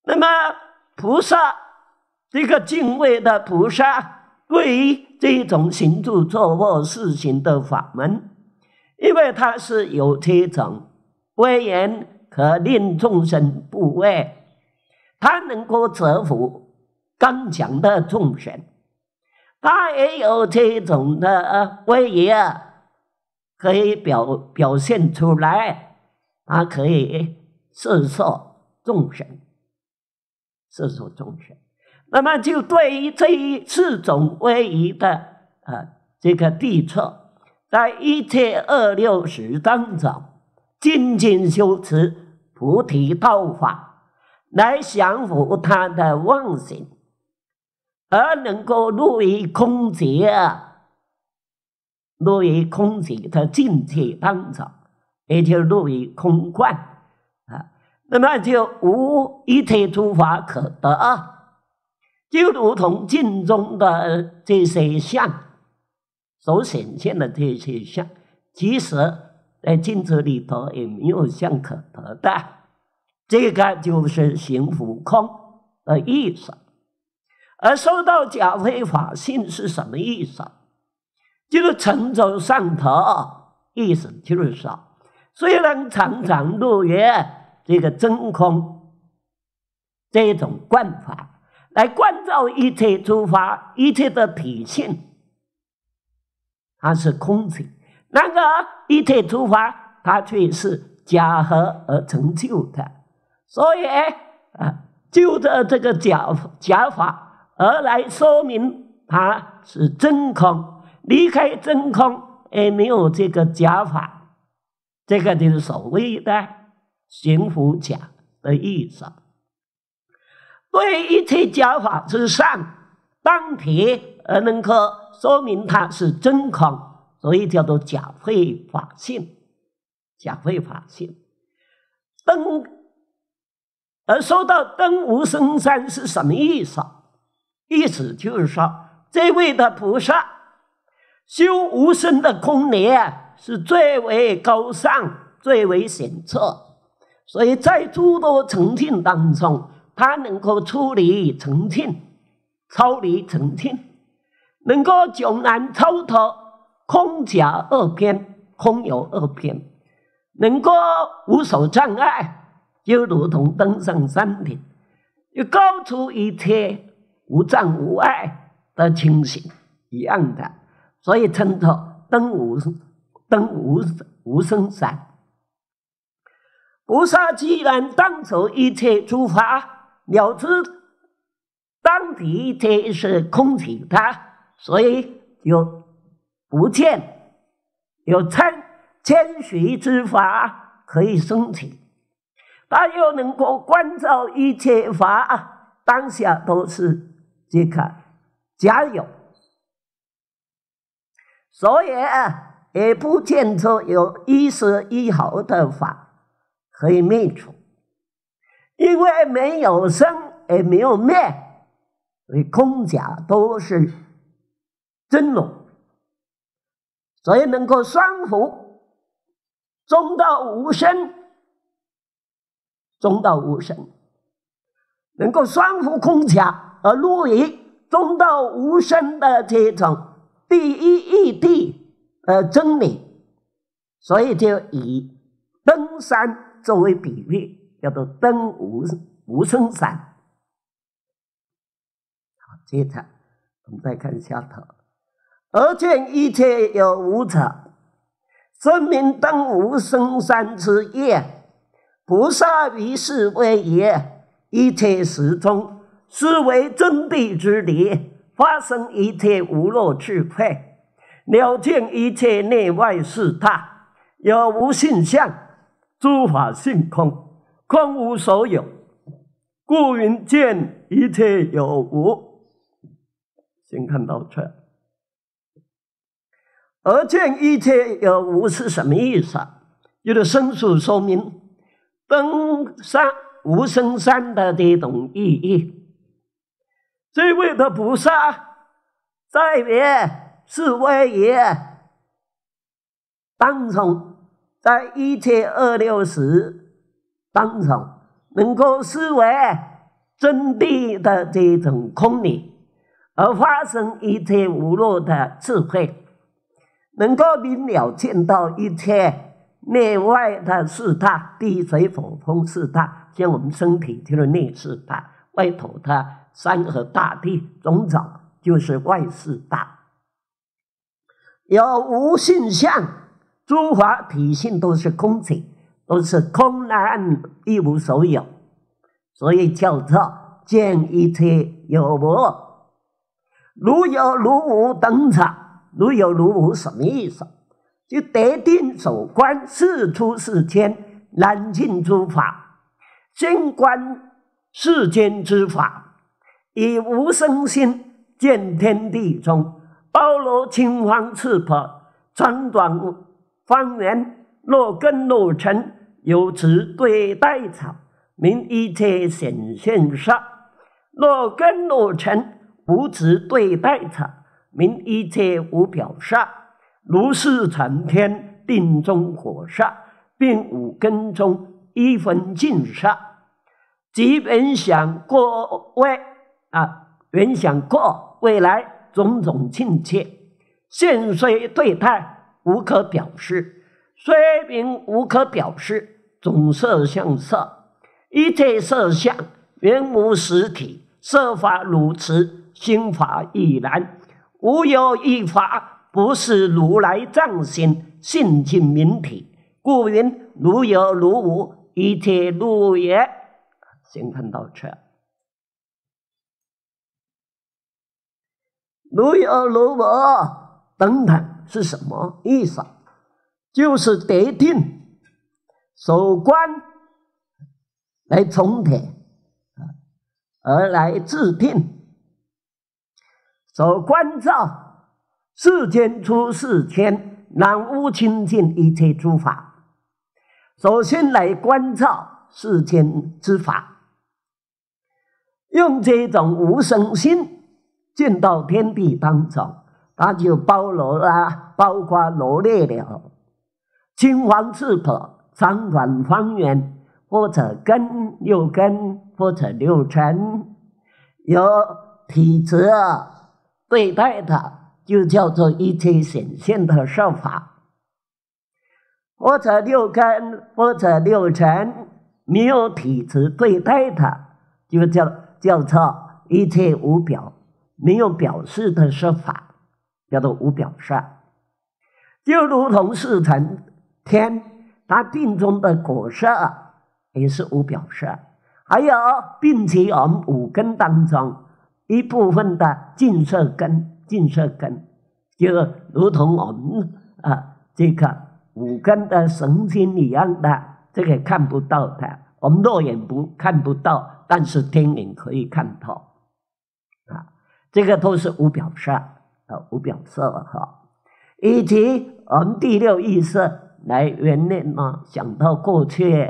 那么菩萨，这个敬畏的菩萨，对于这种行住坐卧事情的法门，因为它是有七种威严，可令众生不畏。”他能够折服刚强的众神，他也有这种的威仪，可以表表现出来。他可以摄受众神，摄受众神。那么，就对于这一四种威仪的啊，这个地测，在一千二六十当中，静静修持菩提道法。来降伏他的妄心，而能够入于空寂啊，入于空寂的境界当中，也就入于空观啊。那么就无一切诸法可得，就如同镜中的这些相所显现的这些相，其实在镜子里头也没有相可得的。这个就是行空的意思，而收到假非法性是什么意思？就是成就上头意思，就是说，虽然常常入于这个真空这种观法，来关照一切诸法一切的体性，它是空性；，那个一切诸法，它却是假合而成就的。所以，啊，就着这个假假法而来说明它是真空，离开真空也没有这个假法，这个就是所谓的悬浮假的意思。对一切假法之上当体而能够说明它是真空，所以叫做假非法性，假非法性，等。而说到登无生山是什么意思？意思就是说，这位的菩萨修无生的空理，是最为高尚、最为显赫，所以在诸多成境当中，他能够出离成境，超离成境，能够迥然超脱空假二篇，空有二篇，能够无所障碍。就如同登上山顶，又高出一切无障无碍的情形一样的，所以称作登无登无无生山。菩萨既然当从一切诸法了知，当地一切是空体，的，所以有不见，有参千水之法可以升起。他又能够关照一切法啊，当下都是这开，加油！所以啊，也不见得有一丝一毫的法可以灭除，因为没有生，也没有灭，以空假都是真龙，所以能够双福，中道无生。中道无神，能够双福空假而落于中道无生的这种第一义谛而真理，所以就以登山作为比喻，叫做登无无生山。好，接着我们再看下头，而见一切有无者，生明登无生山之业。菩萨于是为也，一切时中，是为真谛之理，发生一切无漏智慧，了见一切内外事大，有无性相，诸法性空，空无所有，故云见一切有无。先看倒车，而见一切有无是什么意思？有的申诉说明。登山无生山的这种意义。这位的菩萨在别是为也，当从在一切二六时，当从能够视为真谛的这种空理，而发生一切无漏的智慧，能够明了见到一切。内外的四大，地水火风四大，像我们身体就是内四大，外头的山河大地种种就是外四大。有无性相，诸法体性都是空切，都是空然一无所有，所以叫做见一切有无，如有如无等者，如有如无什么意思？就得定守观，是出世间，难尽诸法，尽观世间之法，以无生心见天地中，包罗清黄赤破，长短方圆，若根若尘，有执对待草，名一切显现色；若根若尘，无执对待草，名一切无表色。如是成天定中火煞，并无根中一分净色。即本想过未啊，原想过未来种种境界，现虽对待无可表示，虽名无可表示，总色相色，一切色相原无实体，色法如此，心法亦然，无有一法。不是如来藏性性净明体，故云如有如无，一切如也。先看到这，如有如无等等是什么意思？就是得定，守观来从体而来自定，所观照。世间出世间，难无清净一切诸法。首先来观照世间之法，用这种无生心进到天地当中，它就包罗了，包括罗列了青黄赤破，长短方圆，或者根又根，或者六尘有体质对待它。就叫做一切显现的说法，或者六根或者六尘没有体质对待的，就叫叫做一切无表没有表示的说法，叫做无表示。就如同四成天它定中的果色也是无表示，还有并且我们五根当中一部分的净色根。净色根就如同我们啊，这个五根的神经一样的，这个看不到的，我们肉眼不看不到，但是天眼可以看到，啊，这个都是无表色啊，无表色哈，以及我们第六意识来原念啊，想到过去、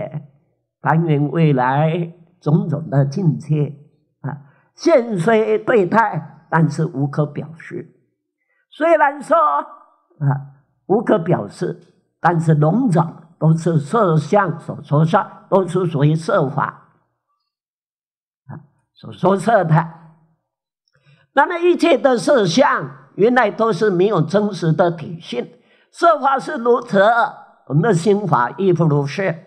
还原未来种种的境界啊，现虽对待。但是无可表示，虽然说啊无可表示，但是龙者都是色相所说色，都是属于色法啊所说色的。那么一切的色相，原来都是没有真实的体现。色法是如此，我们的心法亦复如是。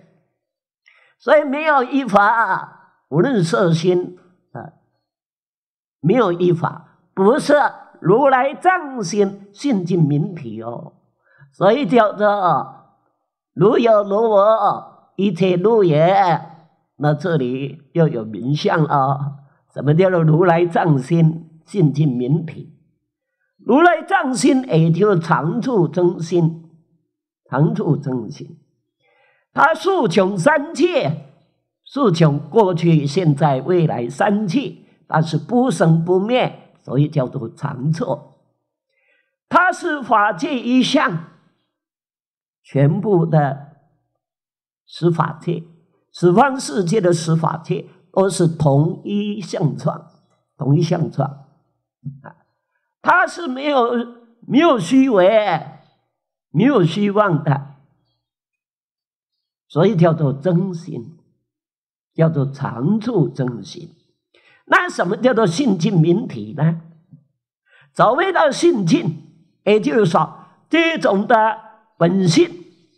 所以没有一法，无论色心啊，没有一法。不是如来藏心性净明体哦，所以叫做如有如我一切如也。那这里又有名相了，什么叫做如来藏心性净明体？如来藏心也就是常住真心，常住真心，他受穷三界，受穷过去、现在、未来三界，但是不生不灭。所以叫做常策。它是法界一项全部的十法界，十方世界的十法界都是同一相状，同一相状啊，它是没有没有虚伪，没有虚妄的，所以叫做真心，叫做常住真心。那什么叫做性净明体呢？所谓的性净，也就是说这种的本性，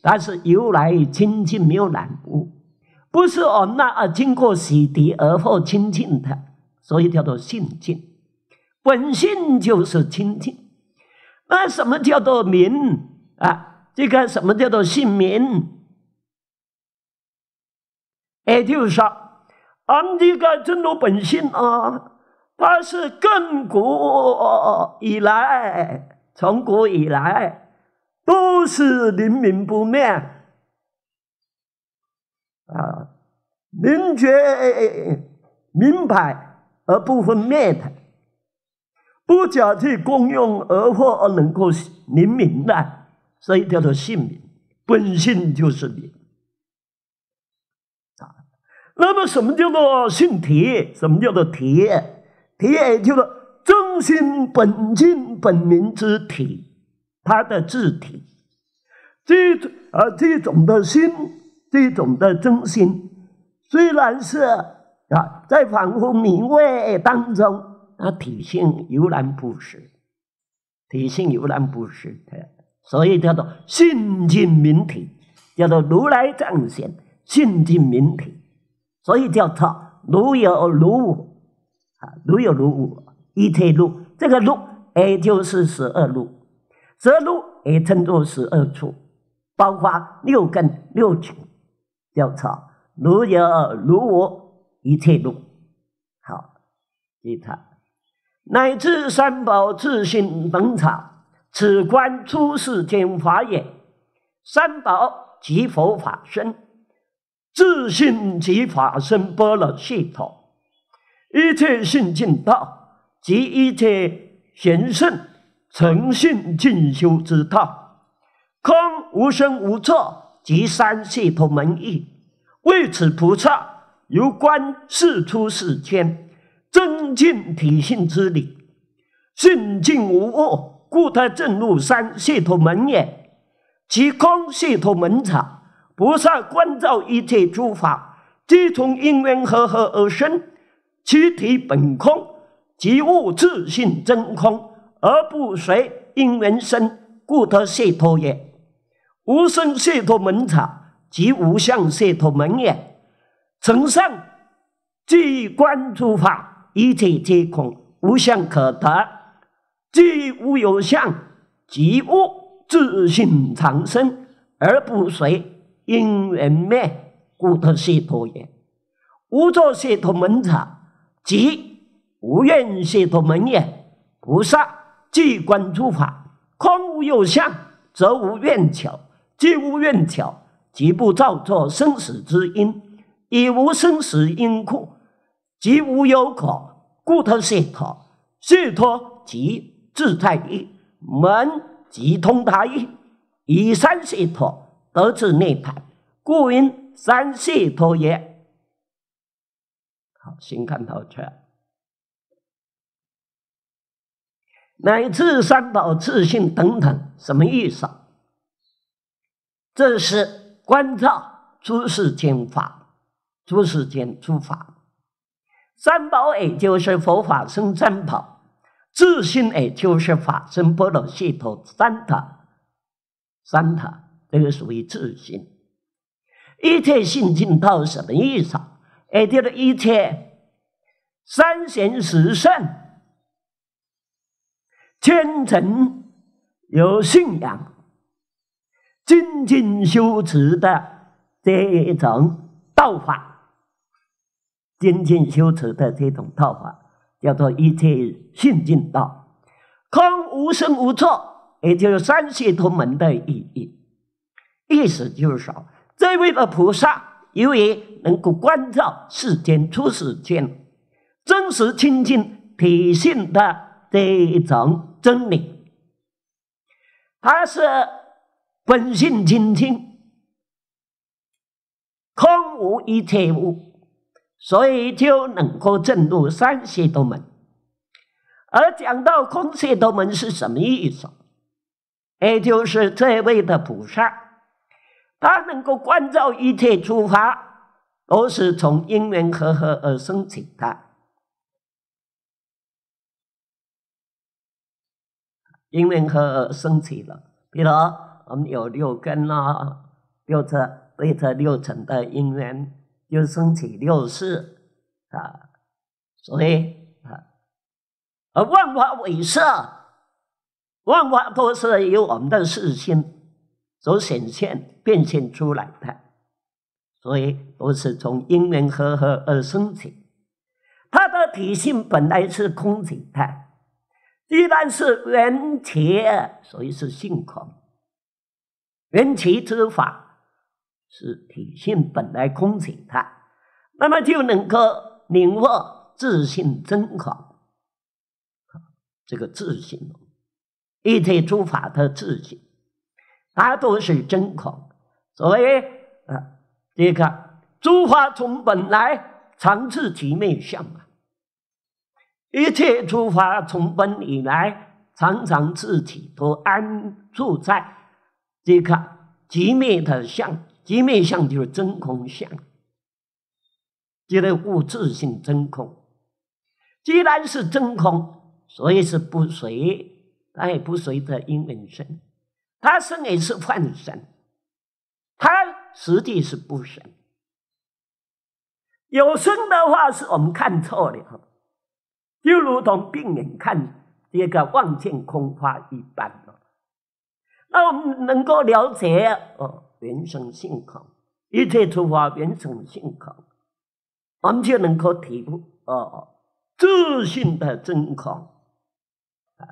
它是由来清净没有染污，不是哦那啊经过洗涤而后清净的，所以叫做性净。本性就是清净。那什么叫做明啊？这个什么叫做姓名？也就是说。安这个真如本性啊，它是亘古以来，从古以来都是灵明不灭啊，明觉明白而不分灭的，不假替功用而获而能够灵明的，所以叫做性明，本性就是明。那么，什么叫做性体？什么叫做体？体就是真心本性本明之体，它的字体。这呃，这种的心，这种的真心，虽然是啊，在凡夫名位当中，它体性犹然不实，体性犹然不实所以叫做性净明体，叫做如来藏显性净明体。所以叫他如有如无，啊，如有如无一切路。这个路，也就是十二路，十二路也称作十二处，包括六根六情，叫他如有如无一切路，好，一退。乃至三宝自性本场，此观出世间法也。三宝即佛法身。自信即法身波罗蜜统，一切信尽道及一切行圣诚信进修之道，空无生无作即三系统门义。为此菩萨由观世出世间增进体性之理，信净无恶，故得正入三系统门也，即空系统门场。菩萨观照一切诸法，皆从因缘和合而生，其体本空，即无自性真空，而不随因缘生，故得解脱也。无生解脱门者，即无相解脱门也。成上即观诸法一切皆空，无相可得，即无有相，即无自性常生，而不随。因缘灭故，得解脱也。无作解脱门者，即无愿解脱门也。菩萨即观诸法空无有相，则无愿巧；即无愿巧，即不造作生死之因，亦无生死因苦，即无有可，故得解脱。解脱即自在意，门即通达意，以三解脱。得此涅盘，故云三世陀耶。好，先看头这。乃至三宝、自信等等，什么意思？这是关照诸世间法、诸世间诸法。三宝也就是佛法生三宝；自信也就是法生波罗西陀三塔、三塔。这个属于自信，一切信净道什么意思？也就是一切三贤十圣虔诚有信仰、精进修持的这一种道法，精进修持的这种道法叫做一切信净道，空无生无作，也就是三世同门的意义。意思就是说，这位的菩萨由于能够关照世间出世间真实清净体性的这一种真理，他是本性清净，空无一切物，所以就能够证入三性多门。而讲到空性多门是什么意思，也就是这位的菩萨。他能够关照一切诸法，都是从因缘和合而生起的。因缘合合生起了，比如我们有六根啦、六识、对这六尘的因缘，就生起六识啊，所以啊，而万法为色，万法都是由我们的视心。所显现变现出来的，所以都是从因缘和合而生起。它的体性本来是空性的，一旦是缘起，所以是性空。缘起诸法是体性本来空性的，那么就能够领悟自性真空。好，这个自信，一切诸法的自信。它都是真空，所以啊，这个诸法从本来常自体灭相啊，一切诸法从本以来常常自体都安住在。这个极灭的相，极灭相就是真空相，即得物自性真空。既然是真空，所以是不随，它也不随的因缘生。他生也是幻生，他实际是不生。有生的话是我们看错了，就如同病人看这个望见空花一般了。那我们能够了解哦，原生性空，一切诸法原生性空，我们就能够提悟哦，自信的真空啊，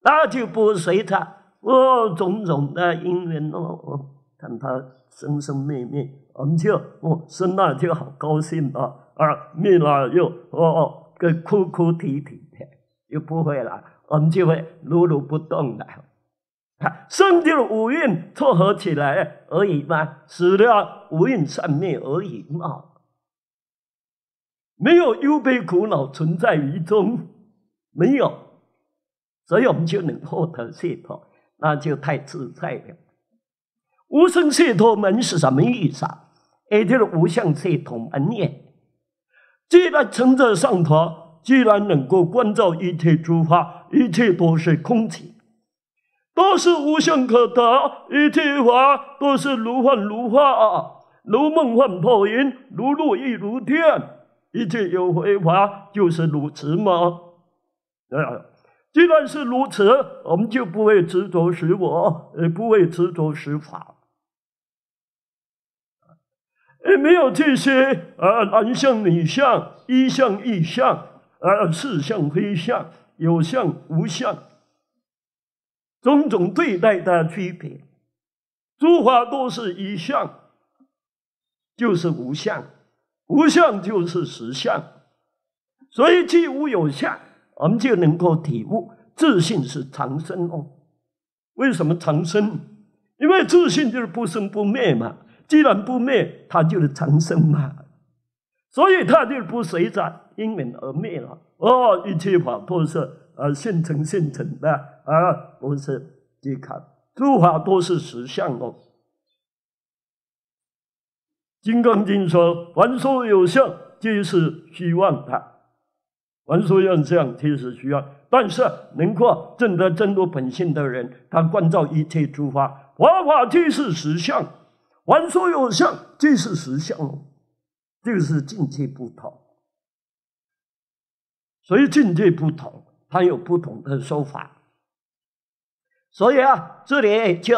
那就不随他。哦，种种的因缘哦，看他生生灭灭，我们就哦生了就好高兴的，而灭了又哦哦，跟哭哭啼啼的，又不会了，我们就会如如不动的。生就五蕴凑合起来而已嘛，死了五蕴散灭而已嘛，没有忧悲苦恼存在于中，没有，所以我们就能获得解脱。那就太自在了。无相解脱门是什么意思？啊？也就是无相解脱门也。既然存在上头，既然能够关照一切诸法，一切都是空情，都是无相可得，一句话都是如幻如化，如梦幻泡影，如露亦如电，一切有为法就是如此吗？哎。既然是如此，我们就不会执着实我，也不会执着实法，也没有这些啊男相女相、一相异相、啊是相非相、有相无相，种种对待的区别。诸法都是一相，就是无相，无相就是实相，所以既无有相。我们就能够体悟，自信是长生哦。为什么长生？因为自信就是不生不灭嘛。既然不灭，它就是长生嘛。所以它就不随着因缘而灭了。哦，一切法都是啊，现成现成的啊，不是依看诸法都是实相哦。《金刚经》说：“凡所有相，皆是虚妄的。”凡说有相，其实需要，但是能够证得真如本性的人，他观照一切诸法，佛法即是实相，文殊有相，即是实相喽。这个是境界不同，所以境界不同，他有不同的说法。所以啊，这里就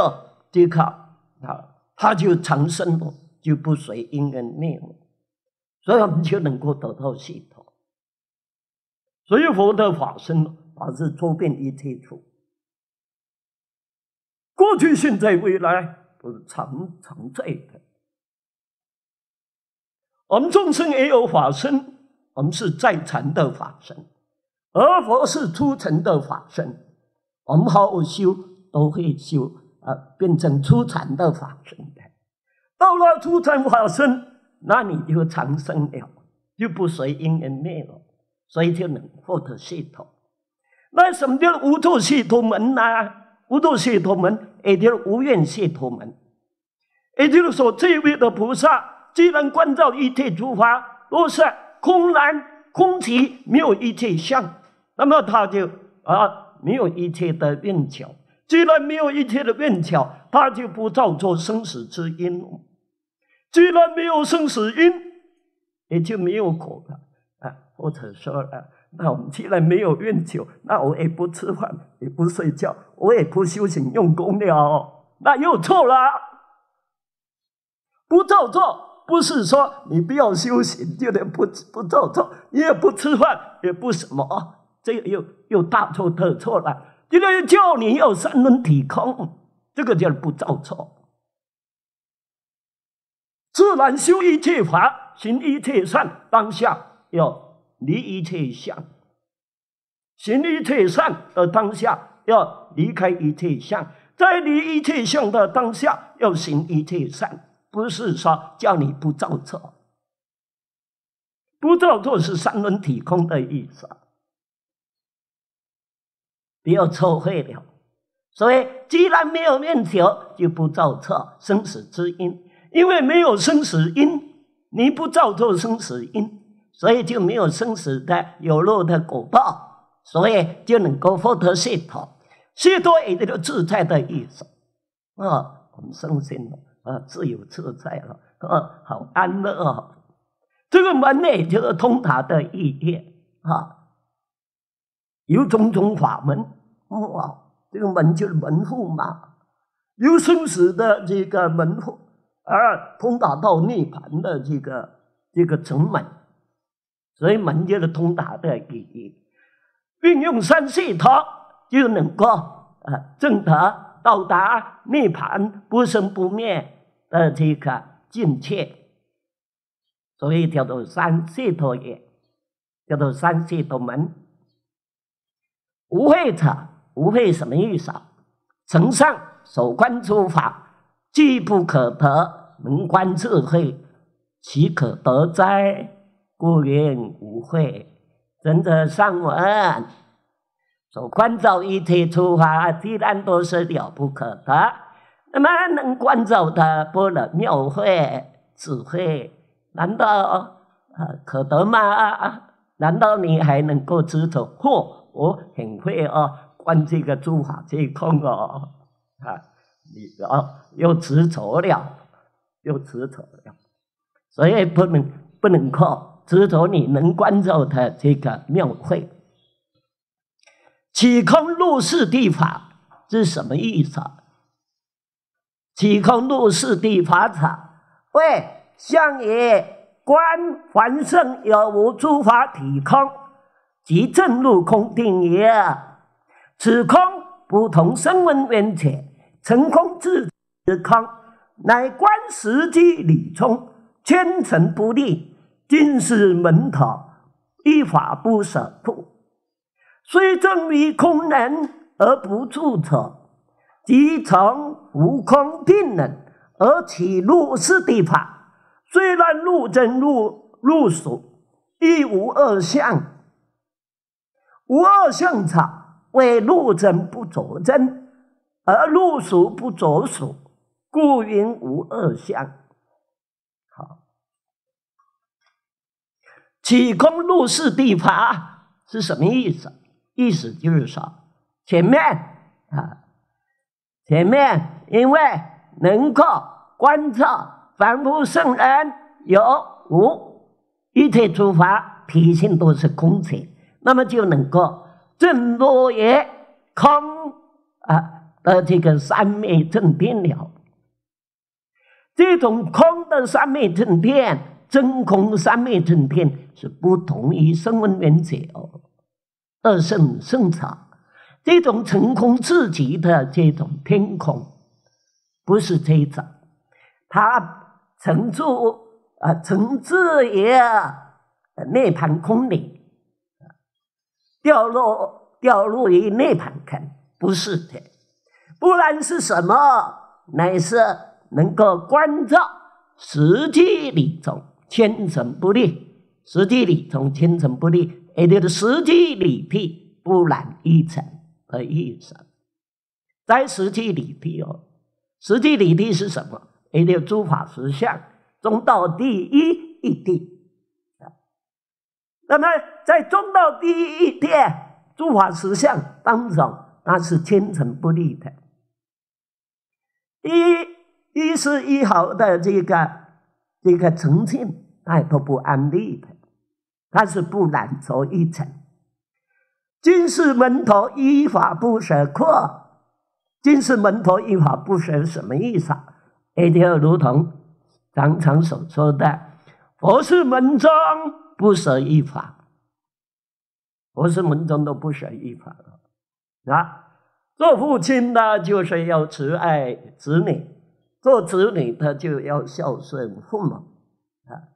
你看啊，他就常生了，就不随因缘灭了，所以我们就能够得到系统。所以，佛的法身还是周遍一推出，过去、现在、未来都是常常在的。我们众生也有法身，我们是在禅的法身，而佛是出尘的法身。我们好好修，都会修啊，变成出禅的法身的。到了出禅法身，那你就长生了，就不随因缘灭了。所以就能获得解脱。那什么叫无度解脱门呢？无度解脱门也就是无愿解脱门。也就是说，这位的菩萨既然观照一切诸法都是空然空起，没有一切相，那么他就啊没有一切的运巧。既然没有一切的运巧，他就不造作生死之因。既然没有生死因，也就没有苦了。啊，或者说啊，那我们既然没有运酒，那我也不吃饭，也不睡觉，我也不修行用功了，那又错了。不照做，不是说你不要修行，就得不不照做，也不吃饭，也不什么啊，这又又大错特错了。因为叫你要三轮体空，这个叫不照做。自然修一切法，行一切善，当下。要离一切相，行一切善的当下，要离开一切相，在离一切相的当下，要行一切善。不是说叫你不造作，不造作是三轮体空的意思，不要错会了。所以，既然没有念头，就不造作生死之因，因为没有生死因，你不造作生死因。所以就没有生死的有漏的果报，所以就能够获得解脱。解脱也就是自在的意思。啊，我们身心啊，自由自在了，啊，好安乐啊！这个门呢，就是通达的意切啊，有种种法门哇。这个门就是门户嘛，有生死的这个门户，而通达到涅盘的这个这个城门。所以门就是通达的意义。运用三世陀就能够啊证得到达涅盘不生不灭的这个境界。所以叫做三世陀也，叫做三世陀门。无会者，无会什么意思？成上守观诸法，既不可得，能观智慧，岂可得哉？故人无悔，人者尚文。所关照一切诸法，自然都是了不可得。那么能关照的，不能妙会智慧，难道可得吗？难道你还能够知着？嚯，我很会哦，关这个诸法这一空哦，啊，你哦又执着了，又执着了，所以不能不能靠。值得你能关照他这个庙会。起空入世地法，是什么意思？起空入世地法者，为相也。观凡圣有无诸法，体空即证入空定也。此空不同声闻缘起，成空自空，乃观时机理冲，千乘不立。尽是门头，依法不舍土，虽证为空人而不住者，即从无空定人而起入世的法，虽然入真入入俗，亦无二相。无二相者，为入真不着真，而入俗不着俗，故云无二相。起空入世地法是什么意思？意思就是说，前面啊，前面因为能够观察凡夫圣人有无，一切诸法体性都是空性，那么就能够证落也空啊的这个三昧正遍了。这种空的三昧正遍。真空三昧正片是不同于声闻原则哦，二圣圣场，这种成空自极的这种天空，不是这一种，它成住啊成就也，个涅盘空灵，掉落掉落于涅盘坑，不是的，不然是什么？乃是能够关照实际理中。千乘不立，实际里从千乘不立，也就是实际里地不染一尘的意思。在实际里地哦，实际里地是什么？也就诸法实相，中道第一义谛那么在中道第一义谛诸法实相当中，那是千乘不立的，一一丝一毫的这个。这个重庆，他也不安利的，他是不懒做一层。金是门头依法不舍括，金是门头依法不舍什么意思？啊？也就要如同常常所说的，佛是门中不舍一法，佛是门中都不舍一法。啊，做父亲的就是要慈爱子女。做子女，的就要孝顺父母，啊；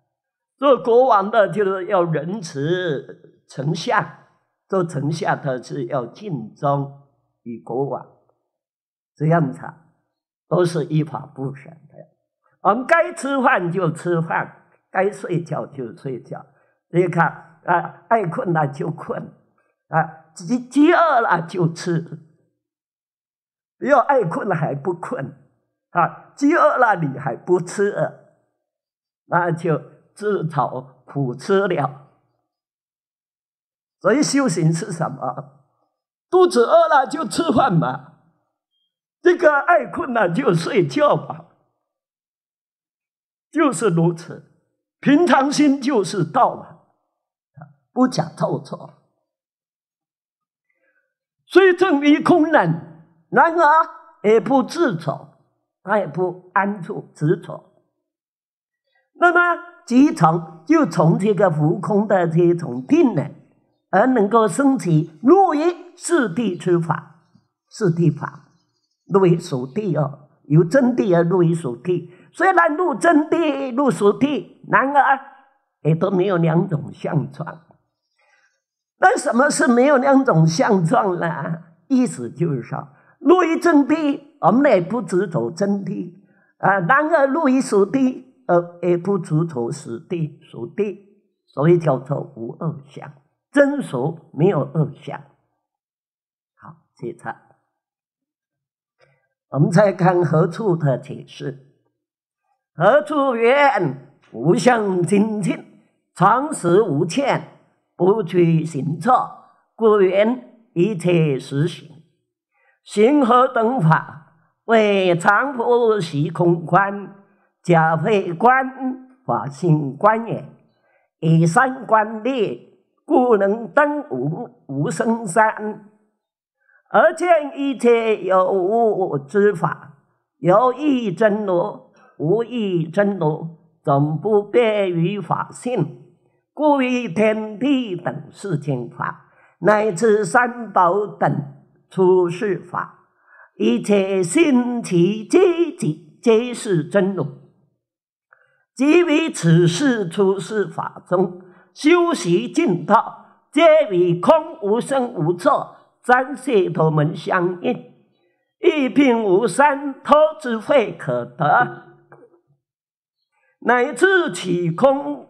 做国王的，就是要仁慈；丞相，做丞相的是要尽忠于国王，这样子，都是依法不选的。我们该吃饭就吃饭，该睡觉就睡觉。你看，啊，爱困了就困，啊，饥饥饿了就吃。要爱困了还不困？啊，饥饿了你还不吃，那就自讨苦吃了。所以修行是什么？肚子饿了就吃饭嘛，这个爱困了就睡觉嘛，就是如此。平常心就是道嘛，不假透作。虽正于空难，然而也不自找。他也不安住执着，那么即从就从这个浮空的这种定呢，而能够升起入于四谛出法，四谛法，入于属谛哦，由真谛而入于属谛。虽然入真谛、入属谛，然而也都没有两种相状。那什么是没有两种相状呢？意思就是说，入于真谛。我们也不知道真理，啊，然而路一属地，而也不知道实地属地，所以叫做无二相，真俗没有二相。好，接着，我们再看何处的解释。何处曰：无相清净，常识无欠，不去行错，故言一切实行，行何等法？为常不系空观，假慧观法性观也。以三观立，故能登无无生山，而见一切有无之法，有意真如，无意真如，总不别于法性。故以天地等世情法，乃至三宝等出世法。一切心体积极，皆是真如；即为此世出世法中修习净土，皆为空无生无色，三世同门相应，一品无三脱智慧可得；乃至起空，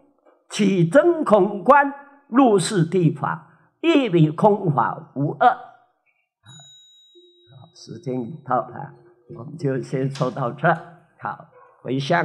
起真空观，入世地法，亦为空法无二。时间已到了，我们就先说到这，好，回向。